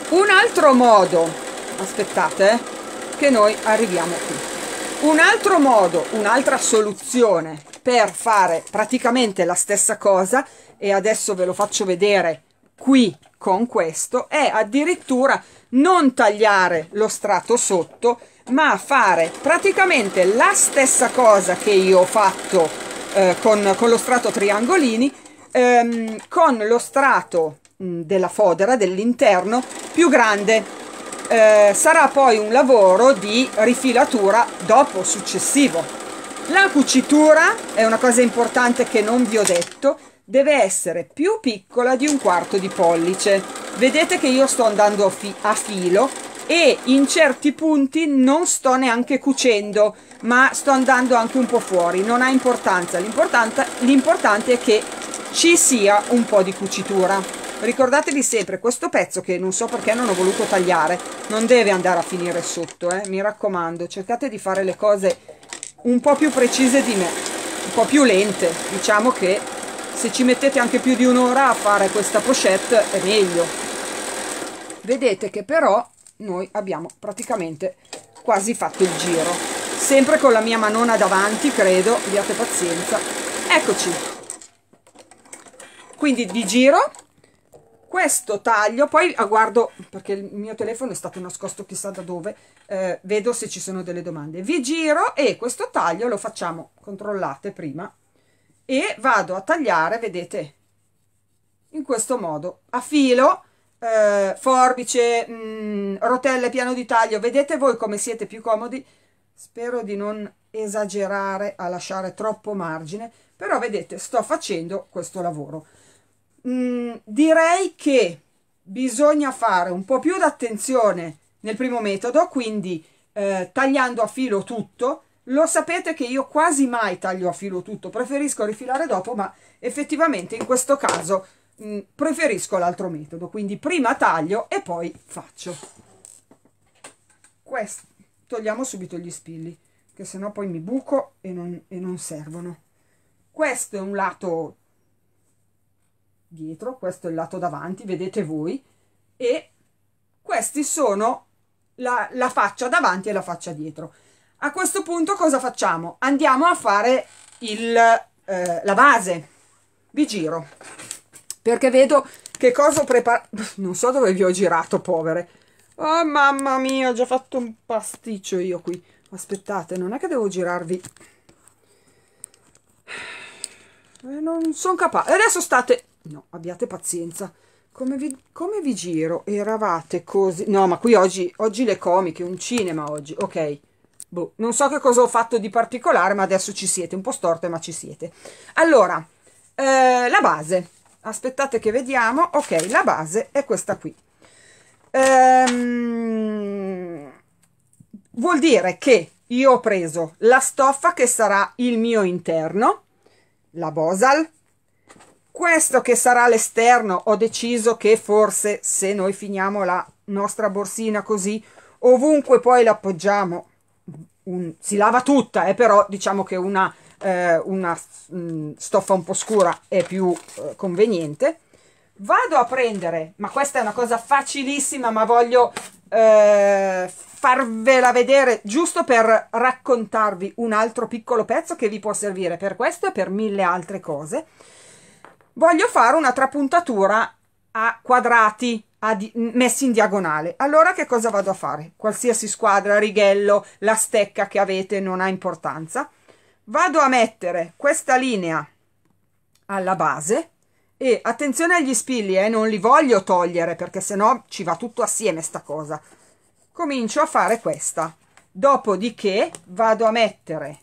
un altro modo aspettate eh, che noi arriviamo qui un altro modo, un'altra soluzione per fare praticamente la stessa cosa, e adesso ve lo faccio vedere qui con questo, è addirittura non tagliare lo strato sotto, ma fare praticamente la stessa cosa che io ho fatto eh, con, con, lo strato triangolini, ehm, con lo strato mh, mm, della fodera, dell'interno, più grande eh, sarà poi un lavoro di rifilatura dopo, successivo. La cucitura è una cosa importante che non vi ho detto, deve essere più piccola di un quarto di pollice. Vedete che io sto andando a filo e in certi punti non sto neanche cucendo, ma sto andando anche un po' fuori, non ha importanza, l'importante è che ci sia un po' di cucitura ricordatevi sempre questo pezzo che non so perché non ho voluto tagliare non deve andare a finire sotto eh? mi raccomando cercate di fare le cose un po' più precise di me un po' più lente diciamo che se ci mettete anche più di un'ora a fare questa pochette è meglio vedete che però noi abbiamo praticamente quasi fatto il giro sempre con la mia manona davanti credo abbiate pazienza eccoci quindi di giro questo taglio poi a guardo perché il mio telefono è stato nascosto chissà da dove eh, vedo se ci sono delle domande vi giro e questo taglio lo facciamo controllate prima e vado a tagliare vedete in questo modo a filo eh, forbice mh, mm, rotelle piano di taglio vedete voi come siete più comodi spero di non esagerare a lasciare troppo margine però vedete sto facendo questo lavoro Mm, direi che bisogna fare un po' più d'attenzione nel primo metodo, quindi eh, tagliando a filo tutto. Lo sapete che io quasi mai taglio a filo tutto, preferisco rifilare dopo, ma effettivamente in questo caso mh, mm, preferisco l'altro metodo. Quindi prima taglio e poi faccio. Questo. Togliamo subito gli spilli, che sennò poi mi buco e non, e non servono. Questo è un lato dietro, questo è il lato davanti, vedete voi, e questi sono la, la faccia davanti e la faccia dietro. A questo punto cosa facciamo? Andiamo a fare il, eh, la base Vi giro, perché vedo che cosa ho preparato, non so dove vi ho girato, povere. Oh mamma mia, ho già fatto un pasticcio io qui. Aspettate, non è che devo girarvi eh, non sono capace. Adesso state No, abbiate pazienza. Come vi, come vi giro? Eravate così... No, ma qui oggi, oggi le comiche, un cinema oggi, ok. Boh, non so che cosa ho fatto di particolare, ma adesso ci siete, un po' storte, ma ci siete. Allora, eh, la base. Aspettate che vediamo. Ok, la base è questa qui. Ehm, vuol dire che io ho preso la stoffa che sarà il mio interno, la Bosal, questo che sarà l'esterno ho deciso che forse se noi finiamo la nostra borsina così ovunque poi l'appoggiamo un, si lava tutta eh, però diciamo che una, eh, una mh, mm, stoffa un po' scura è più eh, conveniente vado a prendere ma questa è una cosa facilissima ma voglio eh, farvela vedere giusto per raccontarvi un altro piccolo pezzo che vi può servire per questo e per mille altre cose voglio fare una trapuntatura a quadrati a di- messi in diagonale. Allora che cosa vado a fare? Qualsiasi squadra, righello, la stecca che avete non ha importanza. Vado a mettere questa linea alla base e attenzione agli spilli, eh, non li voglio togliere perché sennò ci va tutto assieme sta cosa. Comincio a fare questa. Dopodiché vado a mettere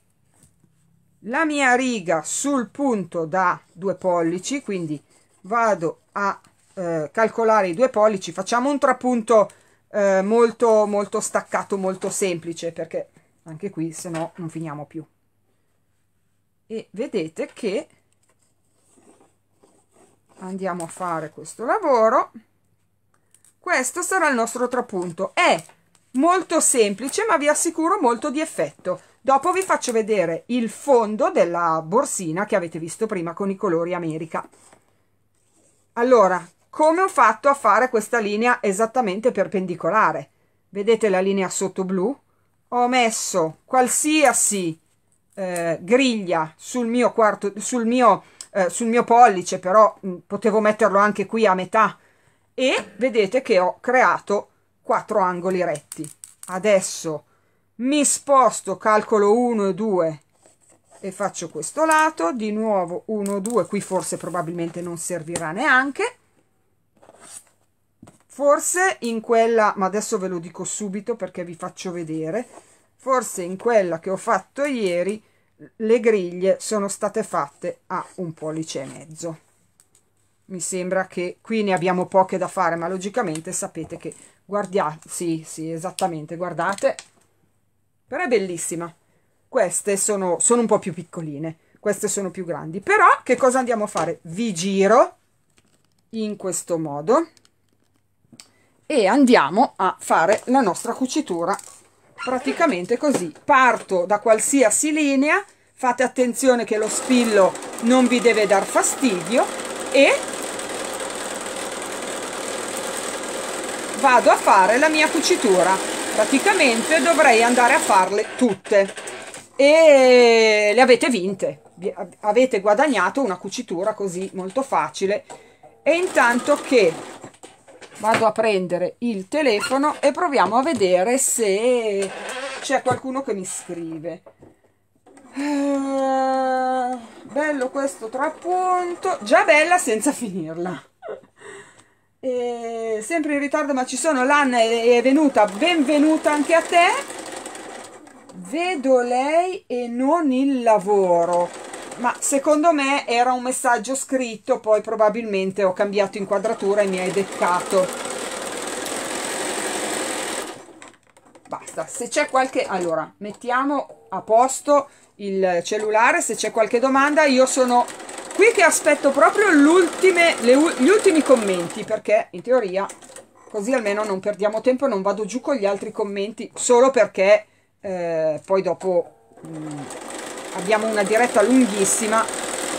la mia riga sul punto da due pollici quindi vado a eh, calcolare i due pollici facciamo un trapunto eh, molto molto staccato molto semplice perché anche qui se no non finiamo più e vedete che andiamo a fare questo lavoro questo sarà il nostro trapunto è molto semplice ma vi assicuro molto di effetto Dopo vi faccio vedere il fondo della borsina che avete visto prima con i colori America. Allora, come ho fatto a fare questa linea esattamente perpendicolare? Vedete la linea sotto blu? Ho messo qualsiasi eh, griglia sul mio, quarto, sul, mio, eh, sul mio pollice, però mh, mm, potevo metterlo anche qui a metà, e vedete che ho creato quattro angoli retti. Adesso mi sposto, calcolo 1 e 2 e faccio questo lato, di nuovo 1, 2, qui forse probabilmente non servirà neanche, forse in quella, ma adesso ve lo dico subito perché vi faccio vedere, forse in quella che ho fatto ieri le griglie sono state fatte a un pollice e mezzo. Mi sembra che qui ne abbiamo poche da fare, ma logicamente sapete che guardiate, sì, sì, esattamente, guardate, però è bellissima. Queste sono, sono un po' più piccoline, queste sono più grandi. Però che cosa andiamo a fare? Vi giro in questo modo e andiamo a fare la nostra cucitura praticamente così. Parto da qualsiasi linea, fate attenzione che lo spillo non vi deve dar fastidio e vado a fare la mia cucitura praticamente dovrei andare a farle tutte e le avete vinte avete guadagnato una cucitura così molto facile e intanto che vado a prendere il telefono e proviamo a vedere se c'è qualcuno che mi scrive eh, bello questo trappunto già bella senza finirla eh, sempre in ritardo ma ci sono, l'Anna è, è venuta, benvenuta anche a te. Vedo lei e non il lavoro. Ma secondo me era un messaggio scritto, poi probabilmente ho cambiato inquadratura e mi hai beccato. basta se c'è qualche allora mettiamo a posto il cellulare se c'è qualche domanda io sono qui che aspetto proprio le, gli ultimi commenti, perché in teoria così almeno non perdiamo tempo, non vado giù con gli altri commenti, solo perché eh, poi dopo mh, mm, abbiamo una diretta lunghissima.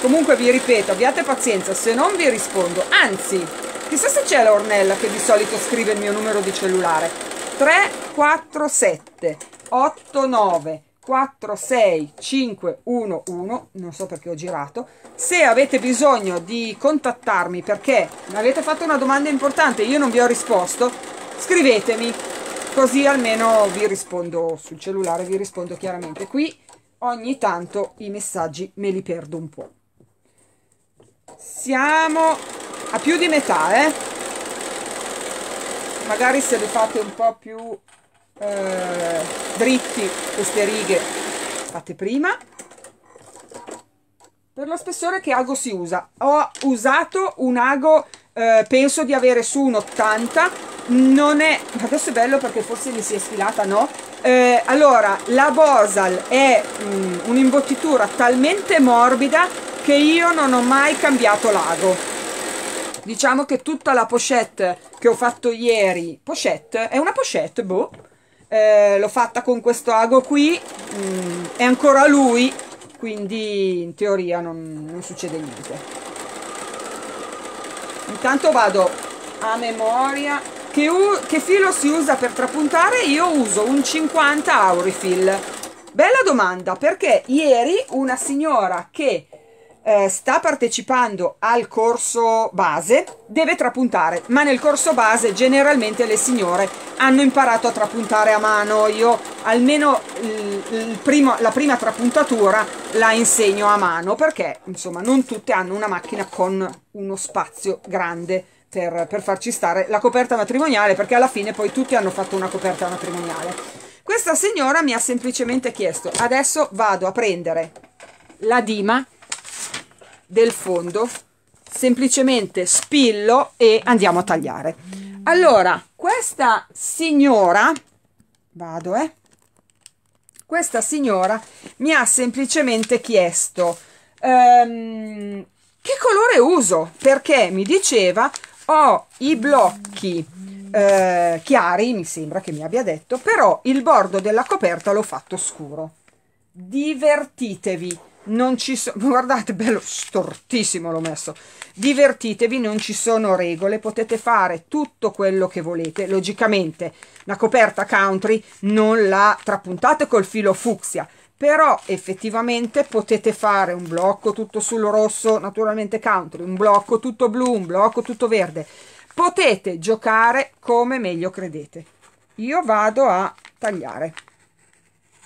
Comunque vi ripeto, abbiate pazienza, se non vi rispondo, anzi, chissà se c'è l'ornella che di solito scrive il mio numero di cellulare. 347 89 46511, non so perché ho girato, se avete bisogno di contattarmi perché mi avete fatto una domanda importante e io non vi ho risposto, scrivetemi, così almeno vi rispondo sul cellulare, vi rispondo chiaramente. Qui ogni tanto i messaggi me li perdo un po'. Siamo a più di metà, eh? Magari se li fate un po' più eh, dritti queste righe fatte prima per lo spessore che ago si usa ho usato un ago eh, penso di avere su un 80 non è adesso è bello perché forse mi si è sfilata no eh, allora la bosal è mm, un'imbottitura talmente morbida che io non ho mai cambiato l'ago diciamo che tutta la pochette che ho fatto ieri pochette è una pochette boh eh, l'ho fatta con questo ago qui mm, è ancora lui quindi in teoria non, non succede niente intanto vado a memoria che, che, filo si usa per trapuntare io uso un 50 aurifil bella domanda perché ieri una signora che eh, sta partecipando al corso base deve trapuntare, ma nel corso base generalmente le signore hanno imparato a trapuntare a mano, io almeno il, il primo, la prima trapuntatura la insegno a mano perché insomma non tutte hanno una macchina con uno spazio grande per, per farci stare la coperta matrimoniale perché alla fine poi tutti hanno fatto una coperta matrimoniale. Questa signora mi ha semplicemente chiesto, adesso vado a prendere la dima del fondo semplicemente spillo e andiamo a tagliare allora questa signora vado eh questa signora mi ha semplicemente chiesto ehm, che colore uso perché mi diceva ho i blocchi eh, chiari mi sembra che mi abbia detto però il bordo della coperta l'ho fatto scuro divertitevi non ci sono, <laughs> guardate, bello stortissimo l'ho messo, divertitevi, non ci sono regole, potete fare tutto quello che volete, logicamente la coperta country non la trapuntate col filo fucsia, però effettivamente potete fare un blocco tutto sul rosso, naturalmente country, un blocco tutto blu, un blocco tutto verde, potete giocare come meglio credete. Io vado a tagliare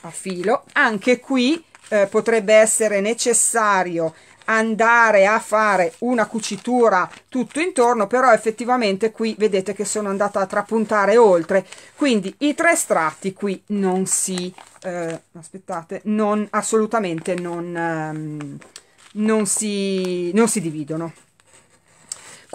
a filo, anche qui eh, potrebbe essere necessario andare a fare una cucitura tutto intorno però effettivamente qui vedete che sono andata a trapuntare oltre quindi i tre strati qui non si eh, aspettate non assolutamente non, ehm, non, si, non si dividono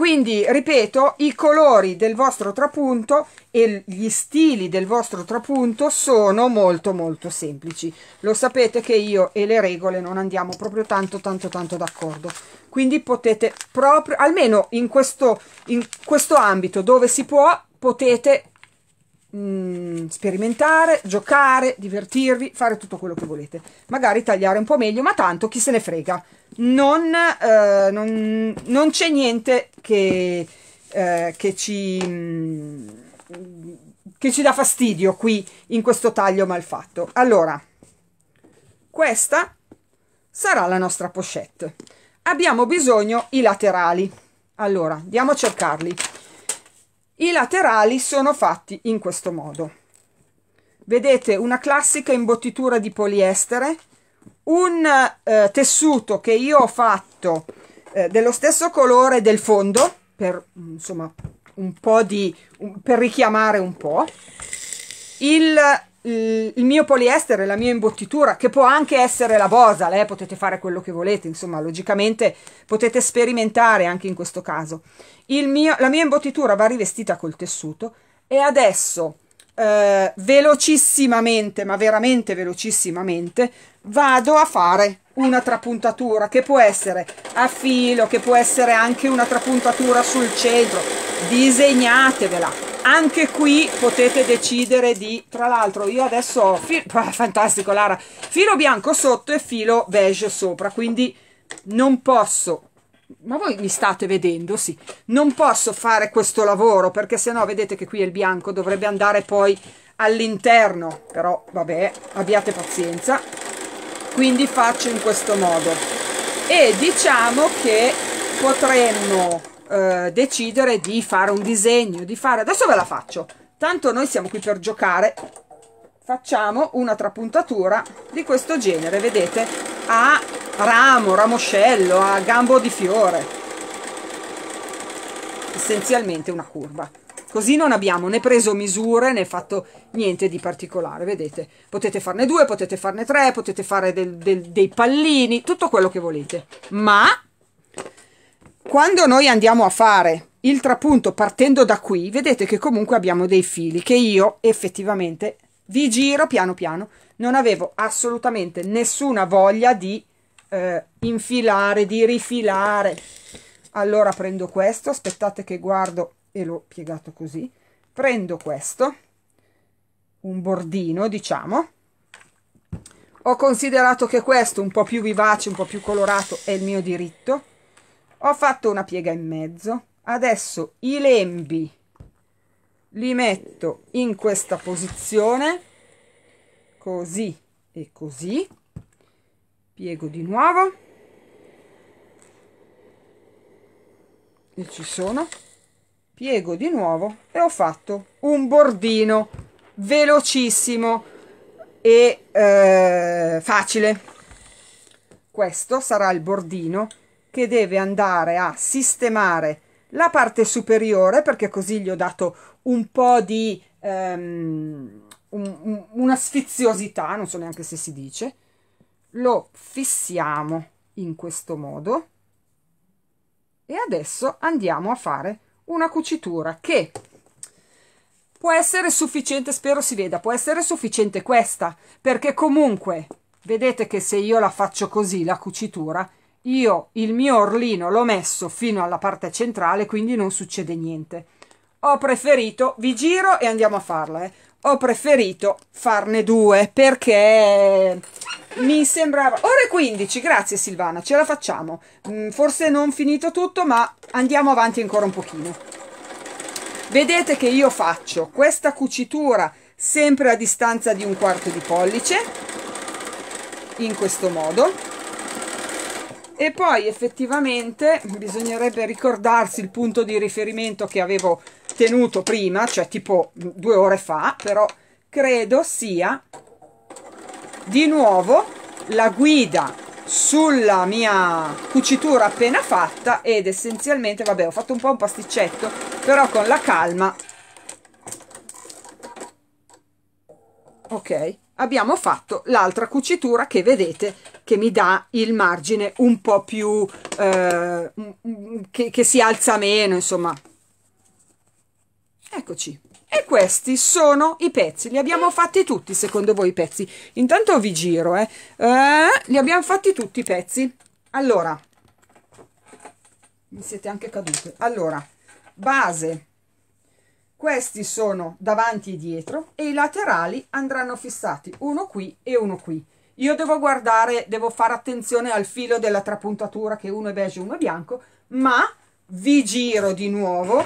quindi, ripeto, i colori del vostro trapunto e gli stili del vostro trapunto sono molto molto semplici. Lo sapete che io e le regole non andiamo proprio tanto tanto tanto d'accordo. Quindi potete proprio, almeno in questo, in questo ambito dove si può, potete mh, mm, sperimentare, giocare, divertirvi, fare tutto quello che volete. Magari tagliare un po' meglio, ma tanto chi se ne frega. Non, eh, non, non c'è niente che, eh, che ci... Mh, mm, che ci dà fastidio qui in questo taglio malfatto. Allora, questa sarà la nostra pochette. Abbiamo bisogno i laterali. Allora, andiamo a cercarli. I laterali sono fatti in questo modo. Vedete una classica imbottitura di poliestere, un eh, tessuto che io ho fatto eh, dello stesso colore del fondo, per, insomma, un po' di, un, per richiamare un po', il eh, il mio poliestere, la mia imbottitura, che può anche essere la Bosal, eh, potete fare quello che volete, insomma, logicamente potete sperimentare anche in questo caso. Mio, la mia imbottitura va rivestita col tessuto e adesso eh, velocissimamente, ma veramente velocissimamente, vado a fare una trapuntatura che può essere a filo, che può essere anche una trapuntatura sul centro, disegnatevela anche qui potete decidere di tra l'altro io adesso ho ah, <laughs> fantastico Lara filo bianco sotto e filo beige sopra quindi non posso ma voi mi state vedendo sì non posso fare questo lavoro perché se no vedete che qui è il bianco dovrebbe andare poi all'interno però vabbè abbiate pazienza quindi faccio in questo modo e diciamo che potremmo eh, decidere di fare un disegno, di fare... Adesso ve la faccio. Tanto noi siamo qui per giocare. Facciamo una trapuntatura di questo genere, vedete? A ramo, ramoscello, a gambo di fiore. Essenzialmente una curva così non abbiamo né preso misure né fatto niente di particolare vedete potete farne due potete farne tre potete fare del, del, dei pallini tutto quello che volete ma quando noi andiamo a fare il trapunto partendo da qui, vedete che comunque abbiamo dei fili che io effettivamente vi giro piano piano. Non avevo assolutamente nessuna voglia di eh, infilare, di rifilare. Allora prendo questo, aspettate che guardo e l'ho piegato così. Prendo questo, un bordino diciamo. Ho considerato che questo un po' più vivace, un po' più colorato è il mio diritto ho fatto una piega in mezzo adesso i lembi li metto in questa posizione così e così piego di nuovo e ci sono piego di nuovo e ho fatto un bordino velocissimo e eh, facile questo sarà il bordino che deve andare a sistemare la parte superiore perché così gli ho dato un po' di um, un, un, una sfiziosità, non so neanche se si dice, lo fissiamo in questo modo e adesso andiamo a fare una cucitura che può essere sufficiente, spero si veda, può essere sufficiente questa perché comunque vedete che se io la faccio così la cucitura io il mio orlino l'ho messo fino alla parte centrale quindi non succede niente ho preferito vi giro e andiamo a farla eh. ho preferito farne due perché mi sembrava ore 15 grazie Silvana ce la facciamo mm, forse non finito tutto ma andiamo avanti ancora un pochino vedete che io faccio questa cucitura sempre a distanza di un quarto di pollice in questo modo e poi effettivamente bisognerebbe ricordarsi il punto di riferimento che avevo tenuto prima, cioè tipo due ore fa, però credo sia di nuovo la guida sulla mia cucitura appena fatta ed essenzialmente, vabbè ho fatto un po' un pasticcetto, però con la calma ok abbiamo fatto l'altra cucitura che vedete che mi dà il margine un po' più eh, che, che si alza meno insomma eccoci e questi sono i pezzi, li abbiamo fatti tutti secondo voi i pezzi. Intanto vi giro, eh. Eh, li abbiamo fatti tutti i pezzi. Allora, mi siete anche cadute. Allora, base, questi sono davanti e dietro e i laterali andranno fissati uno qui e uno qui io devo guardare devo fare attenzione al filo della trapuntatura che uno è beige e uno è bianco ma vi giro di nuovo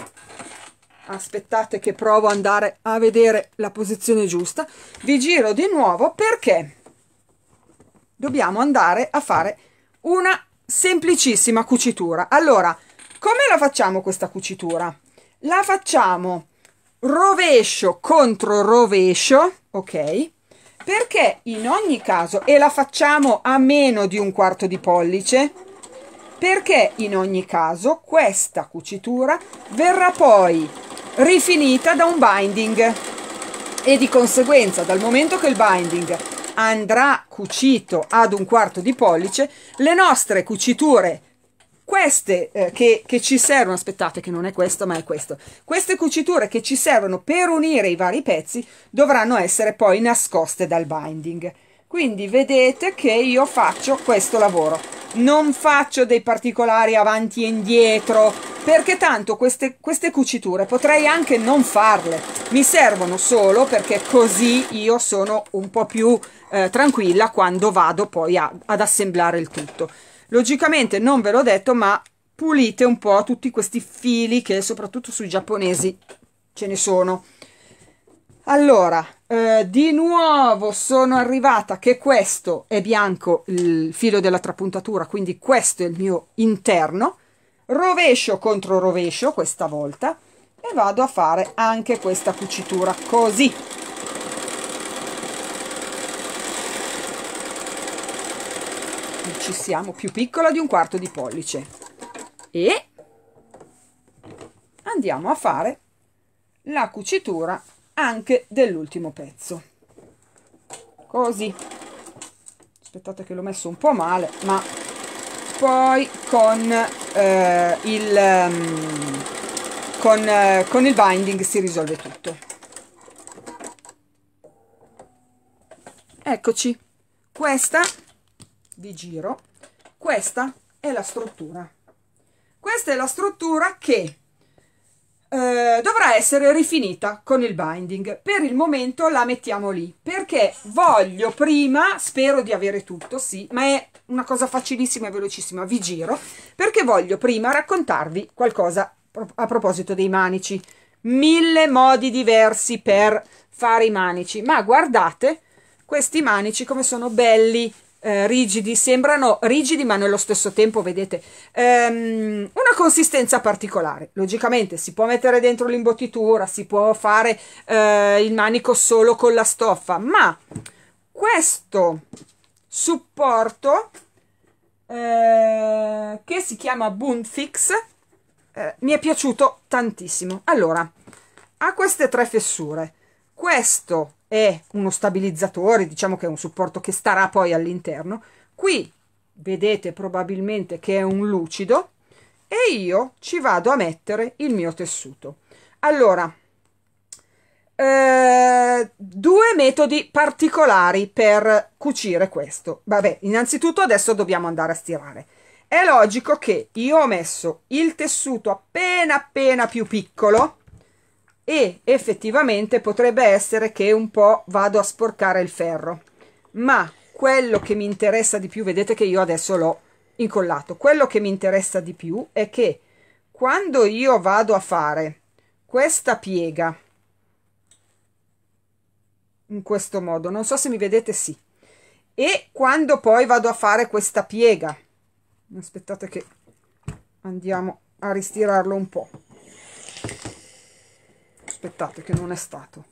aspettate che provo ad andare a vedere la posizione giusta vi giro di nuovo perché dobbiamo andare a fare una semplicissima cucitura allora come la facciamo questa cucitura la facciamo rovescio contro rovescio, ok? Perché in ogni caso, e la facciamo a meno di un quarto di pollice, perché in ogni caso questa cucitura verrà poi rifinita da un binding e di conseguenza dal momento che il binding andrà cucito ad un quarto di pollice, le nostre cuciture queste eh, che, che ci servono, aspettate che non è questo ma è questo, queste cuciture che ci servono per unire i vari pezzi dovranno essere poi nascoste dal binding. Quindi vedete che io faccio questo lavoro, non faccio dei particolari avanti e indietro perché tanto queste, queste cuciture potrei anche non farle, mi servono solo perché così io sono un po' più eh, tranquilla quando vado poi a, ad assemblare il tutto. Logicamente non ve l'ho detto, ma pulite un po' tutti questi fili che soprattutto sui giapponesi ce ne sono. Allora, eh, di nuovo sono arrivata che questo è bianco il filo della trapuntatura, quindi questo è il mio interno. Rovescio contro rovescio questa volta e vado a fare anche questa cucitura così. ci siamo, più piccola di un quarto di pollice. E andiamo a fare la cucitura anche dell'ultimo pezzo. Così. Aspettate che l'ho messo un po' male, ma poi con eh, il... Um, con, eh, con, il binding si risolve tutto. Eccoci, questa vi giro questa è la struttura questa è la struttura che eh, dovrà essere rifinita con il binding per il momento la mettiamo lì perché voglio prima spero di avere tutto sì ma è una cosa facilissima e velocissima vi giro perché voglio prima raccontarvi qualcosa a proposito dei manici mille modi diversi per fare i manici ma guardate questi manici come sono belli eh, rigidi, sembrano rigidi ma nello stesso tempo, vedete, ehm, una consistenza particolare. Logicamente si può mettere dentro l'imbottitura, si può fare eh, il manico solo con la stoffa, ma questo supporto eh, che si chiama Bundfix eh, mi è piaciuto tantissimo. Allora, ha queste tre fessure. Questo è uno stabilizzatore, diciamo che è un supporto che starà poi all'interno. Qui vedete probabilmente che è un lucido e io ci vado a mettere il mio tessuto. Allora, eh, due metodi particolari per cucire questo. Vabbè, innanzitutto adesso dobbiamo andare a stirare. È logico che io ho messo il tessuto appena appena più piccolo e effettivamente potrebbe essere che un po' vado a sporcare il ferro ma quello che mi interessa di più vedete che io adesso l'ho incollato quello che mi interessa di più è che quando io vado a fare questa piega in questo modo non so se mi vedete sì e quando poi vado a fare questa piega aspettate che andiamo a ristirarlo un po' aspettate che non è stato.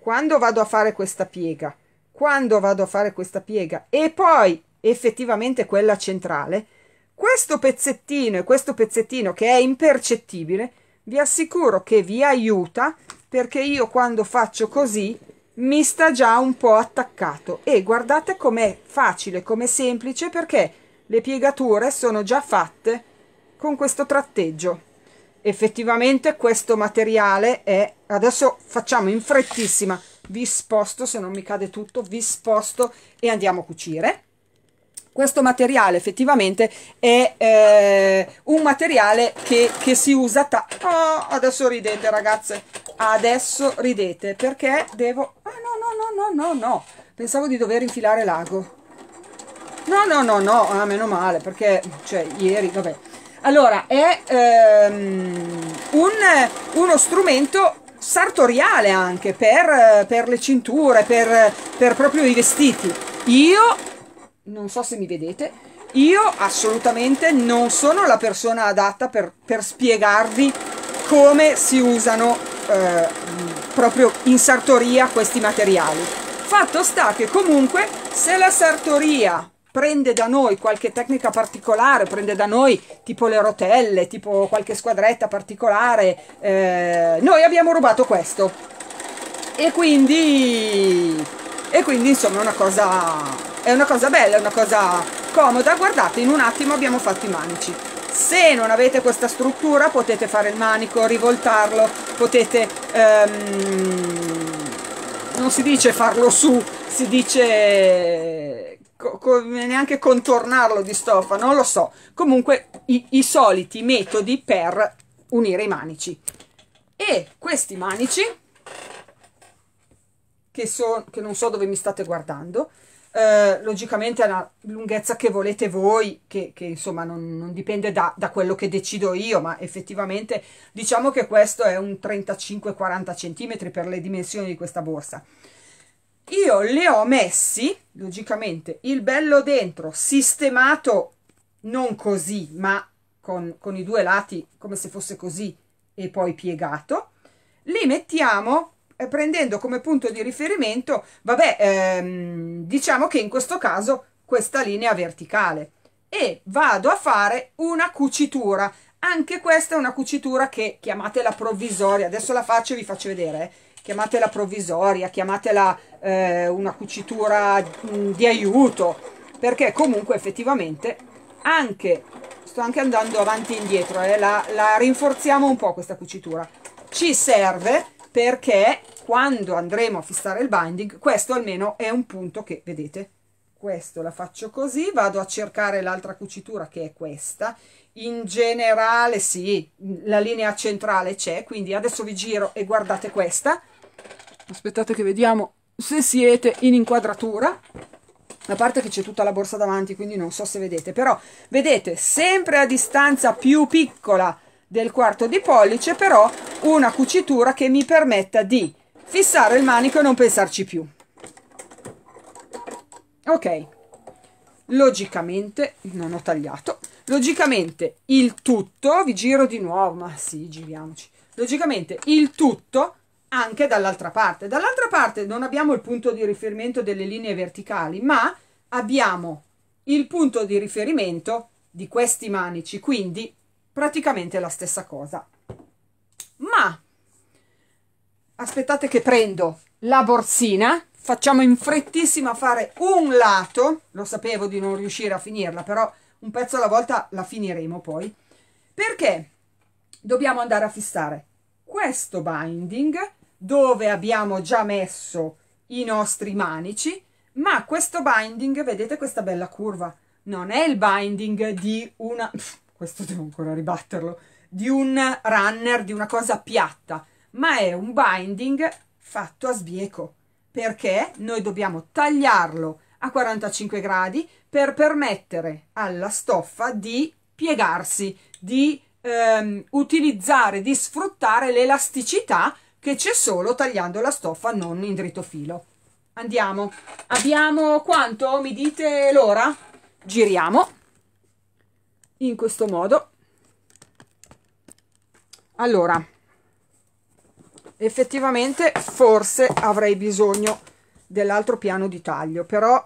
Quando vado a fare questa piega, quando vado a fare questa piega e poi effettivamente quella centrale, questo pezzettino e questo pezzettino che è impercettibile, vi assicuro che vi aiuta perché io quando faccio così mi sta già un po' attaccato e guardate com'è facile, com'è semplice perché le piegature sono già fatte con questo tratteggio effettivamente questo materiale è adesso facciamo in frettissima vi sposto se non mi cade tutto vi sposto e andiamo a cucire questo materiale effettivamente è eh, un materiale che, che si usa oh, adesso ridete ragazze adesso ridete perché devo ah no no no no no no pensavo di dover infilare l'ago no no no no ah meno male perché cioè ieri vabbè allora, è ehm, un, uno strumento sartoriale anche per, per le cinture, per, per proprio i vestiti. Io, non so se mi vedete, io assolutamente non sono la persona adatta per, per spiegarvi come si usano eh, proprio in sartoria questi materiali. Fatto sta che comunque se la sartoria prende da noi qualche tecnica particolare, prende da noi tipo le rotelle, tipo qualche squadretta particolare, eh, noi abbiamo rubato questo. E quindi, e quindi insomma è una cosa è una cosa bella, è una cosa comoda, guardate in un attimo abbiamo fatto i manici se non avete questa struttura potete fare il manico, rivoltarlo potete ehm, non si dice farlo su si dice co neanche contornarlo di stoffa, non lo so. Comunque i, i soliti metodi per unire i manici. E questi manici, che, so, che non so dove mi state guardando, eh, logicamente alla lunghezza che volete voi, che, che insomma non, non dipende da, da, quello che decido io, ma effettivamente diciamo che questo è un 35-40 cm per le dimensioni di questa borsa io le ho messi logicamente il bello dentro sistemato non così ma con, con i due lati come se fosse così e poi piegato li mettiamo eh, prendendo come punto di riferimento vabbè ehm, diciamo che in questo caso questa linea verticale e vado a fare una cucitura anche questa è una cucitura che chiamatela provvisoria adesso la faccio e vi faccio vedere eh chiamatela provvisoria, chiamatela eh, una cucitura mm, di aiuto, perché comunque effettivamente anche, sto anche andando avanti e indietro, eh, la, la rinforziamo un po' questa cucitura, ci serve perché quando andremo a fissare il binding, questo almeno è un punto che, vedete, questo la faccio così, vado a cercare l'altra cucitura che è questa, in generale sì, la linea centrale c'è, quindi adesso vi giro e guardate questa, aspettate che vediamo se siete in inquadratura a parte che c'è tutta la borsa davanti quindi non so se vedete però vedete sempre a distanza più piccola del quarto di pollice però una cucitura che mi permetta di fissare il manico e non pensarci più ok logicamente non ho tagliato logicamente il tutto vi giro di nuovo ma sì giriamoci logicamente il tutto anche dall'altra parte. Dall'altra parte non abbiamo il punto di riferimento delle linee verticali, ma abbiamo il punto di riferimento di questi manici, quindi praticamente la stessa cosa. Ma aspettate che prendo la borsina, facciamo in frettissima fare un lato, lo sapevo di non riuscire a finirla, però un pezzo alla volta la finiremo poi, perché dobbiamo andare a fissare questo binding dove abbiamo già messo i nostri manici, ma questo binding, vedete questa bella curva, non è il binding di una... questo devo ancora ribatterlo, di un runner, di una cosa piatta, ma è un binding fatto a sbieco, perché noi dobbiamo tagliarlo a 45 gradi per permettere alla stoffa di piegarsi, di ehm, utilizzare, di sfruttare l'elasticità che c'è solo tagliando la stoffa non in dritto filo andiamo abbiamo quanto mi dite l'ora giriamo in questo modo allora effettivamente forse avrei bisogno dell'altro piano di taglio però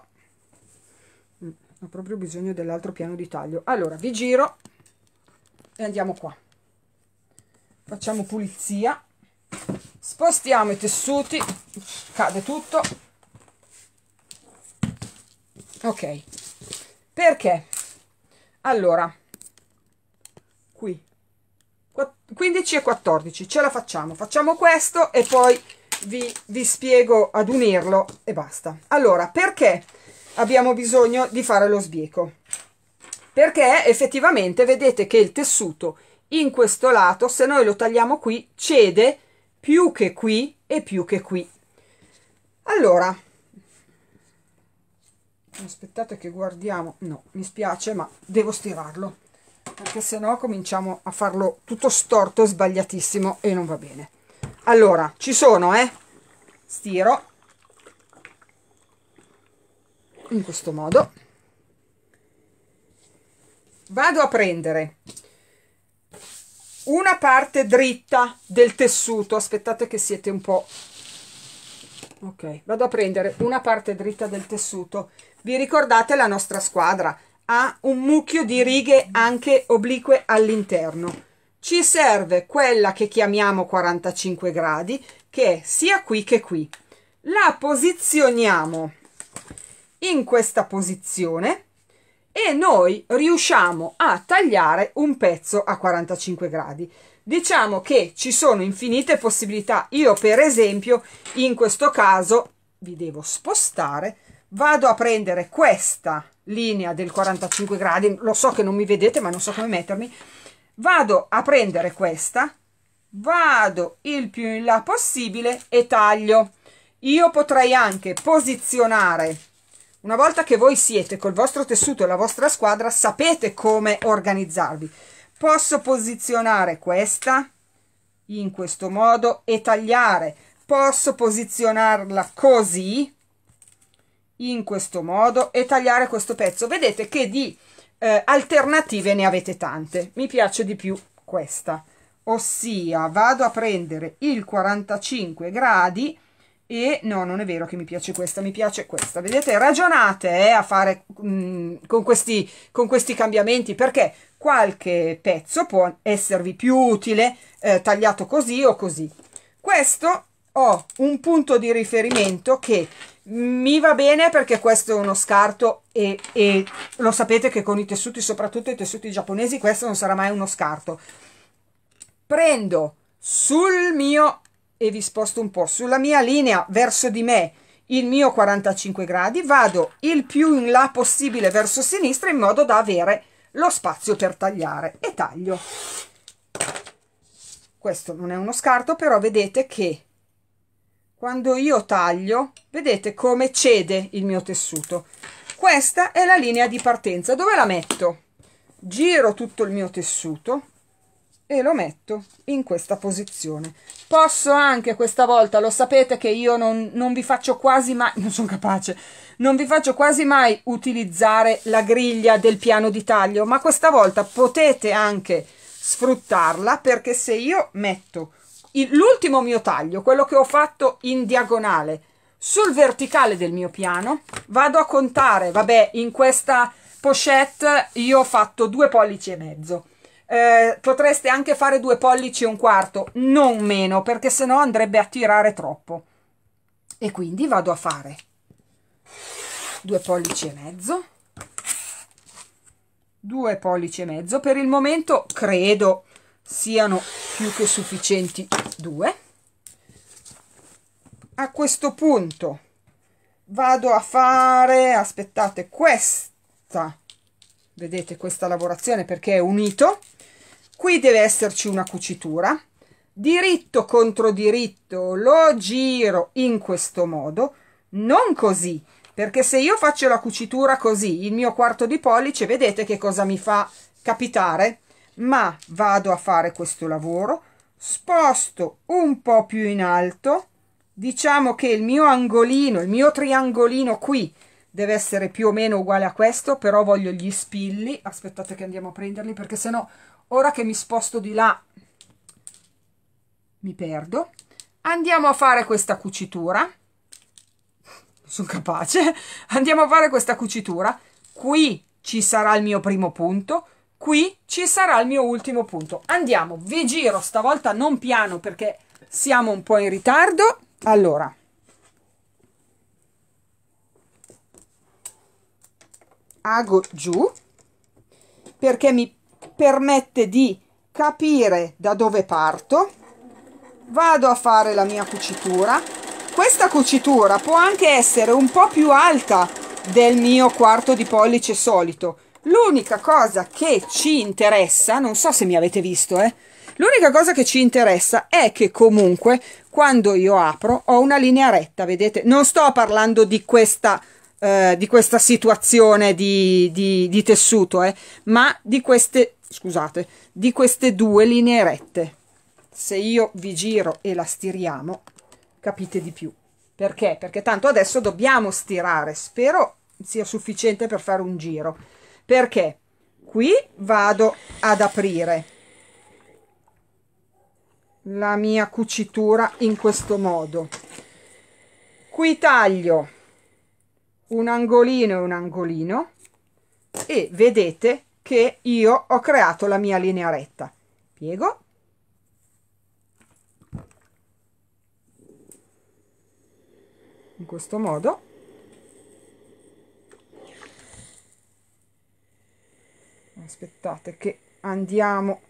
mm, ho proprio bisogno dell'altro piano di taglio allora vi giro e andiamo qua facciamo pulizia spostiamo i tessuti cade tutto ok perché allora qui 15 e 14 ce la facciamo facciamo questo e poi vi, vi spiego ad unirlo e basta allora perché abbiamo bisogno di fare lo sbieco perché effettivamente vedete che il tessuto in questo lato se noi lo tagliamo qui cede più che qui e più che qui. Allora, aspettate che guardiamo, no, mi spiace, ma devo stirarlo, perché sennò cominciamo a farlo tutto storto e sbagliatissimo e non va bene. Allora, ci sono, eh? Stiro in questo modo. Vado a prendere una parte dritta del tessuto aspettate che siete un po' ok vado a prendere una parte dritta del tessuto vi ricordate la nostra squadra ha un mucchio di righe anche oblique all'interno ci serve quella che chiamiamo 45 gradi che è sia qui che qui la posizioniamo in questa posizione e noi riusciamo a tagliare un pezzo a 45 gradi. Diciamo che ci sono infinite possibilità. Io per esempio in questo caso vi devo spostare, vado a prendere questa linea del 45 gradi, lo so che non mi vedete ma non so come mettermi, vado a prendere questa, vado il più in là possibile e taglio. Io potrei anche posizionare una volta che voi siete col vostro tessuto e la vostra squadra, sapete come organizzarvi. Posso posizionare questa in questo modo e tagliare. Posso posizionarla così, in questo modo, e tagliare questo pezzo. Vedete che di eh, alternative ne avete tante. Mi piace di più questa. Ossia, vado a prendere il 45 gradi e no, non è vero che mi piace questa, mi piace questa. Vedete, ragionate eh, a fare mh, con, questi, con, questi, cambiamenti perché qualche pezzo può esservi più utile eh, tagliato così o così. Questo ho un punto di riferimento che mi va bene perché questo è uno scarto e, e lo sapete che con i tessuti, soprattutto i tessuti giapponesi, questo non sarà mai uno scarto. Prendo sul mio e vi sposto un po' sulla mia linea verso di me il mio 45 gradi, vado il più in là possibile verso sinistra in modo da avere lo spazio per tagliare e taglio. Questo non è uno scarto, però vedete che quando io taglio, vedete come cede il mio tessuto. Questa è la linea di partenza. Dove la metto? Giro tutto il mio tessuto e lo metto in questa posizione. Posso anche questa volta, lo sapete che io non, non vi faccio quasi mai, non sono capace, non vi faccio quasi mai utilizzare la griglia del piano di taglio, ma questa volta potete anche sfruttarla perché se io metto l'ultimo mio taglio, quello che ho fatto in diagonale, sul verticale del mio piano, vado a contare, vabbè, in questa pochette io ho fatto due pollici e mezzo eh, potreste anche fare due pollici e un quarto, non meno, perché sennò andrebbe a tirare troppo. E quindi vado a fare due pollici e mezzo, due pollici e mezzo, per il momento credo siano più che sufficienti due. A questo punto vado a fare, aspettate, questa, vedete questa lavorazione perché è unito, qui deve esserci una cucitura diritto contro diritto lo giro in questo modo non così perché se io faccio la cucitura così il mio quarto di pollice vedete che cosa mi fa capitare ma vado a fare questo lavoro sposto un po più in alto diciamo che il mio angolino il mio triangolino qui deve essere più o meno uguale a questo però voglio gli spilli aspettate che andiamo a prenderli perché sennò ora che mi sposto di là mi perdo andiamo a fare questa cucitura sono capace andiamo a fare questa cucitura qui ci sarà il mio primo punto qui ci sarà il mio ultimo punto andiamo vi giro stavolta non piano perché siamo un po in ritardo allora ago giù perché mi permette di capire da dove parto vado a fare la mia cucitura questa cucitura può anche essere un po' più alta del mio quarto di pollice solito l'unica cosa che ci interessa non so se mi avete visto eh l'unica cosa che ci interessa è che comunque quando io apro ho una linea retta vedete non sto parlando di questa eh, di questa situazione di, di, di tessuto eh, ma di queste scusate, di queste due linee rette. Se io vi giro e la stiriamo, capite di più. Perché? Perché tanto adesso dobbiamo stirare, spero sia sufficiente per fare un giro. Perché? Qui vado ad aprire la mia cucitura in questo modo. Qui taglio un angolino e un angolino e vedete che io ho creato la mia linea retta. Piego. In questo modo. Aspettate che andiamo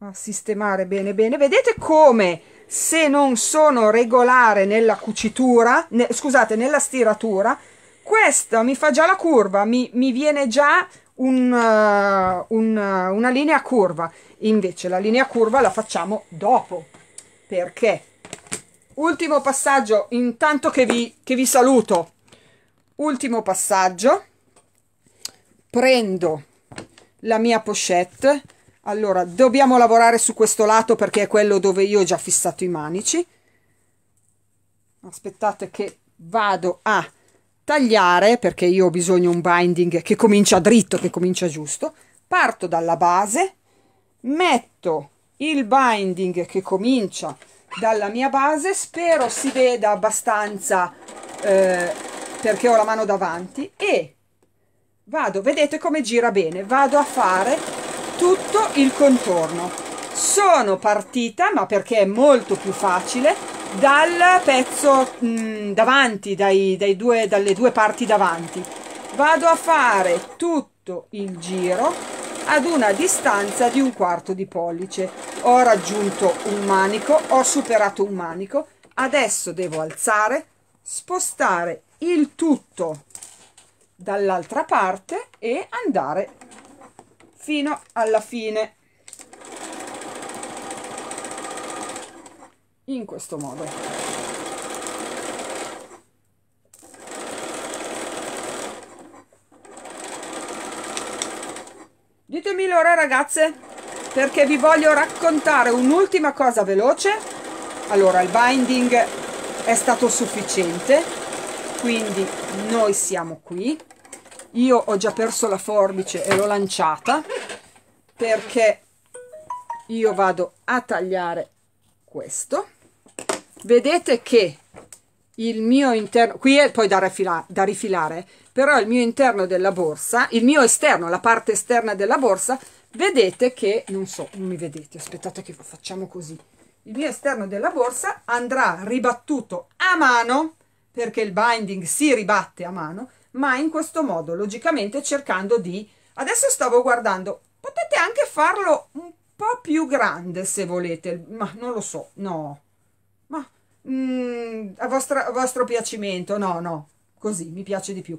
a sistemare bene bene. Vedete come se non sono regolare nella cucitura, ne, scusate, nella stiratura, questo mi fa già la curva, mi, mi viene già un, uh, un, uh, una linea curva. Invece la linea curva la facciamo dopo. Perché? Ultimo passaggio, intanto che vi, che vi saluto. Ultimo passaggio. Prendo la mia pochette. Allora, dobbiamo lavorare su questo lato perché è quello dove io ho già fissato i manici. Aspettate che vado a tagliare perché io ho bisogno di un binding che comincia dritto, che comincia giusto, parto dalla base, metto il binding che comincia dalla mia base, spero si veda abbastanza eh, perché ho la mano davanti e vado, vedete come gira bene, vado a fare tutto il contorno. Sono partita, ma perché è molto più facile, dal pezzo mh, mm, davanti, dai, dai due, dalle due parti davanti. Vado a fare tutto il giro ad una distanza di un quarto di pollice. Ho raggiunto un manico, ho superato un manico, adesso devo alzare, spostare il tutto dall'altra parte e andare fino alla fine in questo modo ditemi l'ora ragazze perché vi voglio raccontare un'ultima cosa veloce allora il binding è stato sufficiente quindi noi siamo qui io ho già perso la forbice e l'ho lanciata perché io vado a tagliare questo vedete che il mio interno qui è poi da, rifila, da rifilare però il mio interno della borsa il mio esterno la parte esterna della borsa vedete che non so non mi vedete aspettate che facciamo così il mio esterno della borsa andrà ribattuto a mano perché il binding si ribatte a mano ma in questo modo logicamente cercando di adesso stavo guardando potete anche farlo un po più grande se volete ma non lo so no ma mm, a, vostra, a vostro piacimento, no, no, così mi piace di più.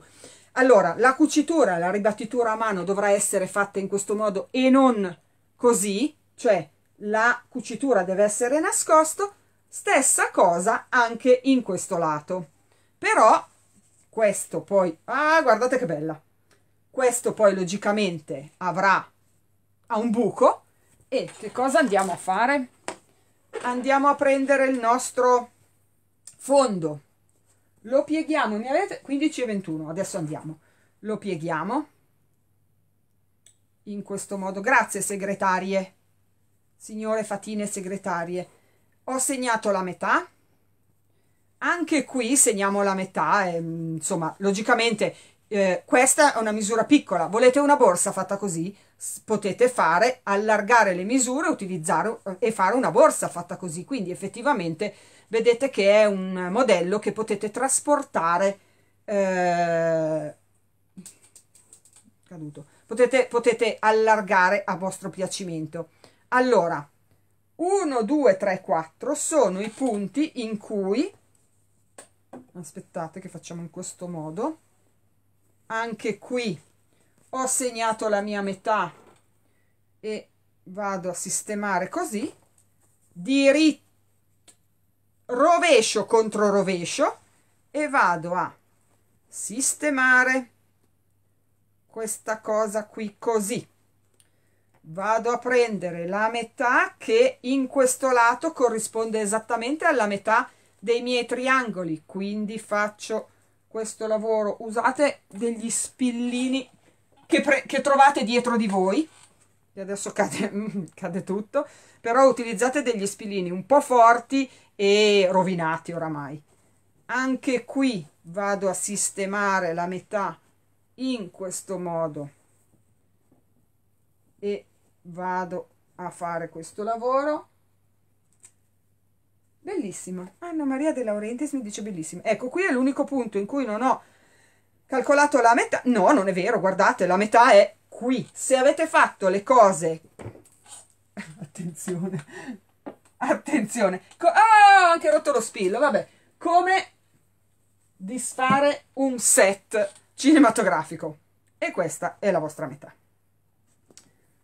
Allora, la cucitura, la ribattitura a mano dovrà essere fatta in questo modo e non così, cioè la cucitura deve essere nascosta, stessa cosa anche in questo lato. Però questo poi, ah guardate che bella, questo poi logicamente avrà un buco e che cosa andiamo a fare? andiamo a prendere il nostro fondo lo pieghiamo mi avete 15 e 21 adesso andiamo lo pieghiamo in questo modo grazie segretarie signore fatine segretarie ho segnato la metà anche qui segniamo la metà e, mm, insomma logicamente eh, questa è una misura piccola, volete una borsa fatta così? Potete fare, allargare le misure, utilizzare eh, e fare una borsa fatta così, quindi effettivamente vedete che è un modello che potete trasportare eh, caduto. Potete, potete allargare a vostro piacimento. Allora, 1, 2, 3, 4 sono i punti in cui, aspettate che facciamo in questo modo, anche qui ho segnato la mia metà e vado a sistemare così diritto rovescio contro rovescio e vado a sistemare questa cosa qui così vado a prendere la metà che in questo lato corrisponde esattamente alla metà dei miei triangoli quindi faccio questo lavoro usate degli spillini che, che trovate dietro di voi e adesso cade, <laughs> mm, cade tutto però utilizzate degli spillini un po' forti e rovinati oramai anche qui vado a sistemare la metà in questo modo e vado a fare questo lavoro Bellissimo. Anna Maria De Laurentiis mi dice bellissimo. Ecco, qui è l'unico punto in cui non ho calcolato la metà. No, non è vero, guardate, la metà è qui. Se avete fatto le cose... <laughs> Attenzione. Attenzione. Co oh, anche rotto lo spillo, vabbè. Come disfare un set cinematografico. E questa è la vostra metà.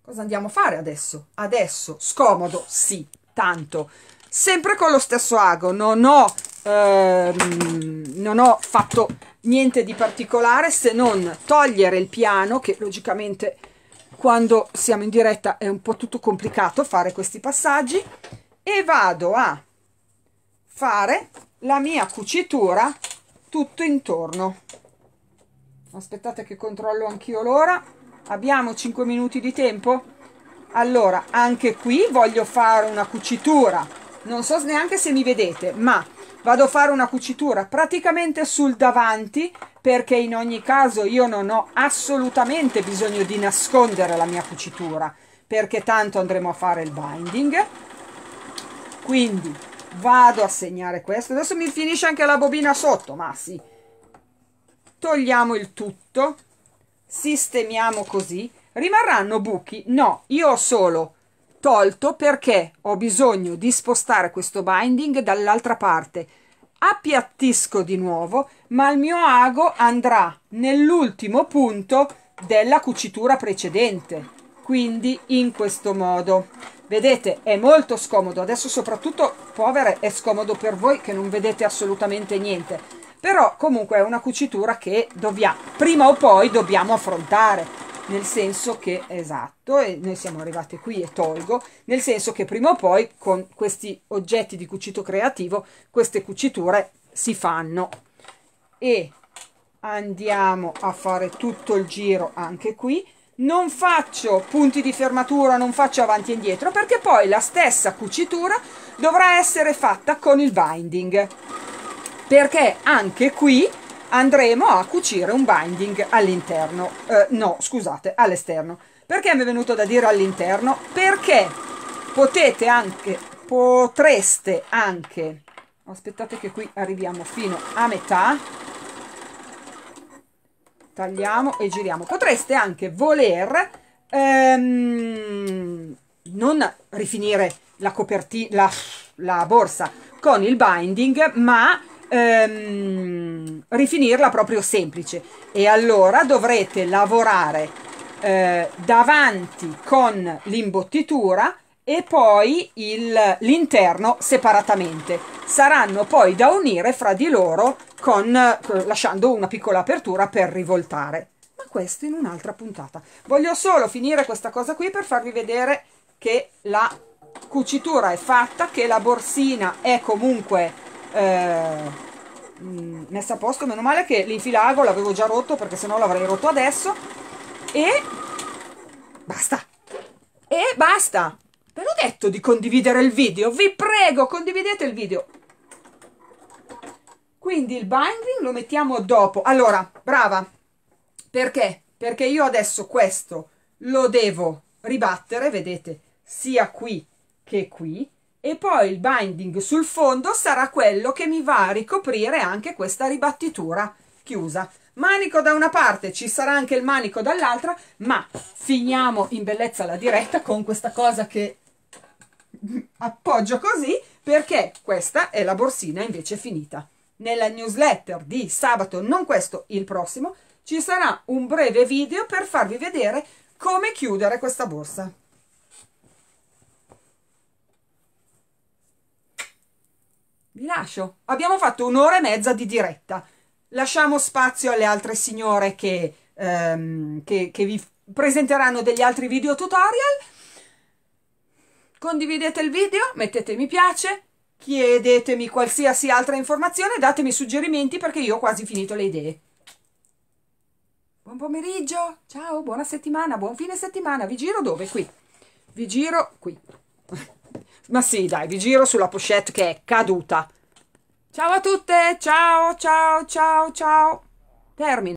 Cosa andiamo a fare adesso? Adesso, scomodo, sì, tanto sempre con lo stesso ago non ho, ehm, non ho fatto niente di particolare se non togliere il piano che logicamente quando siamo in diretta è un po' tutto complicato fare questi passaggi e vado a fare la mia cucitura tutto intorno aspettate che controllo anch'io l'ora abbiamo 5 minuti di tempo allora anche qui voglio fare una cucitura non so neanche se mi vedete ma vado a fare una cucitura praticamente sul davanti perché in ogni caso io non ho assolutamente bisogno di nascondere la mia cucitura perché tanto andremo a fare il binding quindi vado a segnare questo adesso mi finisce anche la bobina sotto ma sì togliamo il tutto sistemiamo così rimarranno buchi no io ho solo tolto perché ho bisogno di spostare questo binding dall'altra parte appiattisco di nuovo ma il mio ago andrà nell'ultimo punto della cucitura precedente quindi in questo modo vedete è molto scomodo adesso soprattutto povere è scomodo per voi che non vedete assolutamente niente però comunque è una cucitura che dobbiamo prima o poi dobbiamo affrontare nel senso che, esatto, e noi siamo arrivati qui e tolgo, nel senso che prima o poi con questi oggetti di cucito creativo queste cuciture si fanno e andiamo a fare tutto il giro anche qui non faccio punti di fermatura, non faccio avanti e indietro perché poi la stessa cucitura dovrà essere fatta con il binding perché anche qui andremo a cucire un binding all'interno, eh, no scusate, all'esterno. Perché mi è venuto da dire all'interno? Perché potete anche, potreste anche, aspettate che qui arriviamo fino a metà, tagliamo e giriamo, potreste anche voler ehm, non rifinire la copertina, la, la borsa con il binding, ma ehm, rifinirla proprio semplice e allora dovrete lavorare eh, davanti con l'imbottitura e poi l'interno separatamente saranno poi da unire fra di loro con, eh, lasciando una piccola apertura per rivoltare ma questo in un'altra puntata voglio solo finire questa cosa qui per farvi vedere che la cucitura è fatta che la borsina è comunque eh, mm, messa a posto, meno male che l'infilago l'avevo già rotto perché sennò l'avrei rotto adesso e basta e basta ve l'ho detto di condividere il video vi prego condividete il video quindi il binding lo mettiamo dopo allora brava perché? perché io adesso questo lo devo ribattere vedete sia qui che qui e poi il binding sul fondo sarà quello che mi va a ricoprire anche questa ribattitura chiusa manico da una parte ci sarà anche il manico dall'altra ma finiamo in bellezza la diretta con questa cosa che appoggio così perché questa è la borsina invece finita nella newsletter di sabato non questo il prossimo ci sarà un breve video per farvi vedere come chiudere questa borsa vi lascio. Abbiamo fatto un'ora e mezza di diretta. Lasciamo spazio alle altre signore che, ehm, che, che vi presenteranno degli altri video tutorial. Condividete il video, mettete mi piace, chiedetemi qualsiasi altra informazione, datemi suggerimenti perché io ho quasi finito le idee. Buon pomeriggio, ciao, buona settimana, buon fine settimana. Vi giro dove? Qui. Vi giro qui. Ma sì, dai, vi giro sulla pochette che è caduta. Ciao a tutte, ciao, ciao, ciao, ciao. Termine.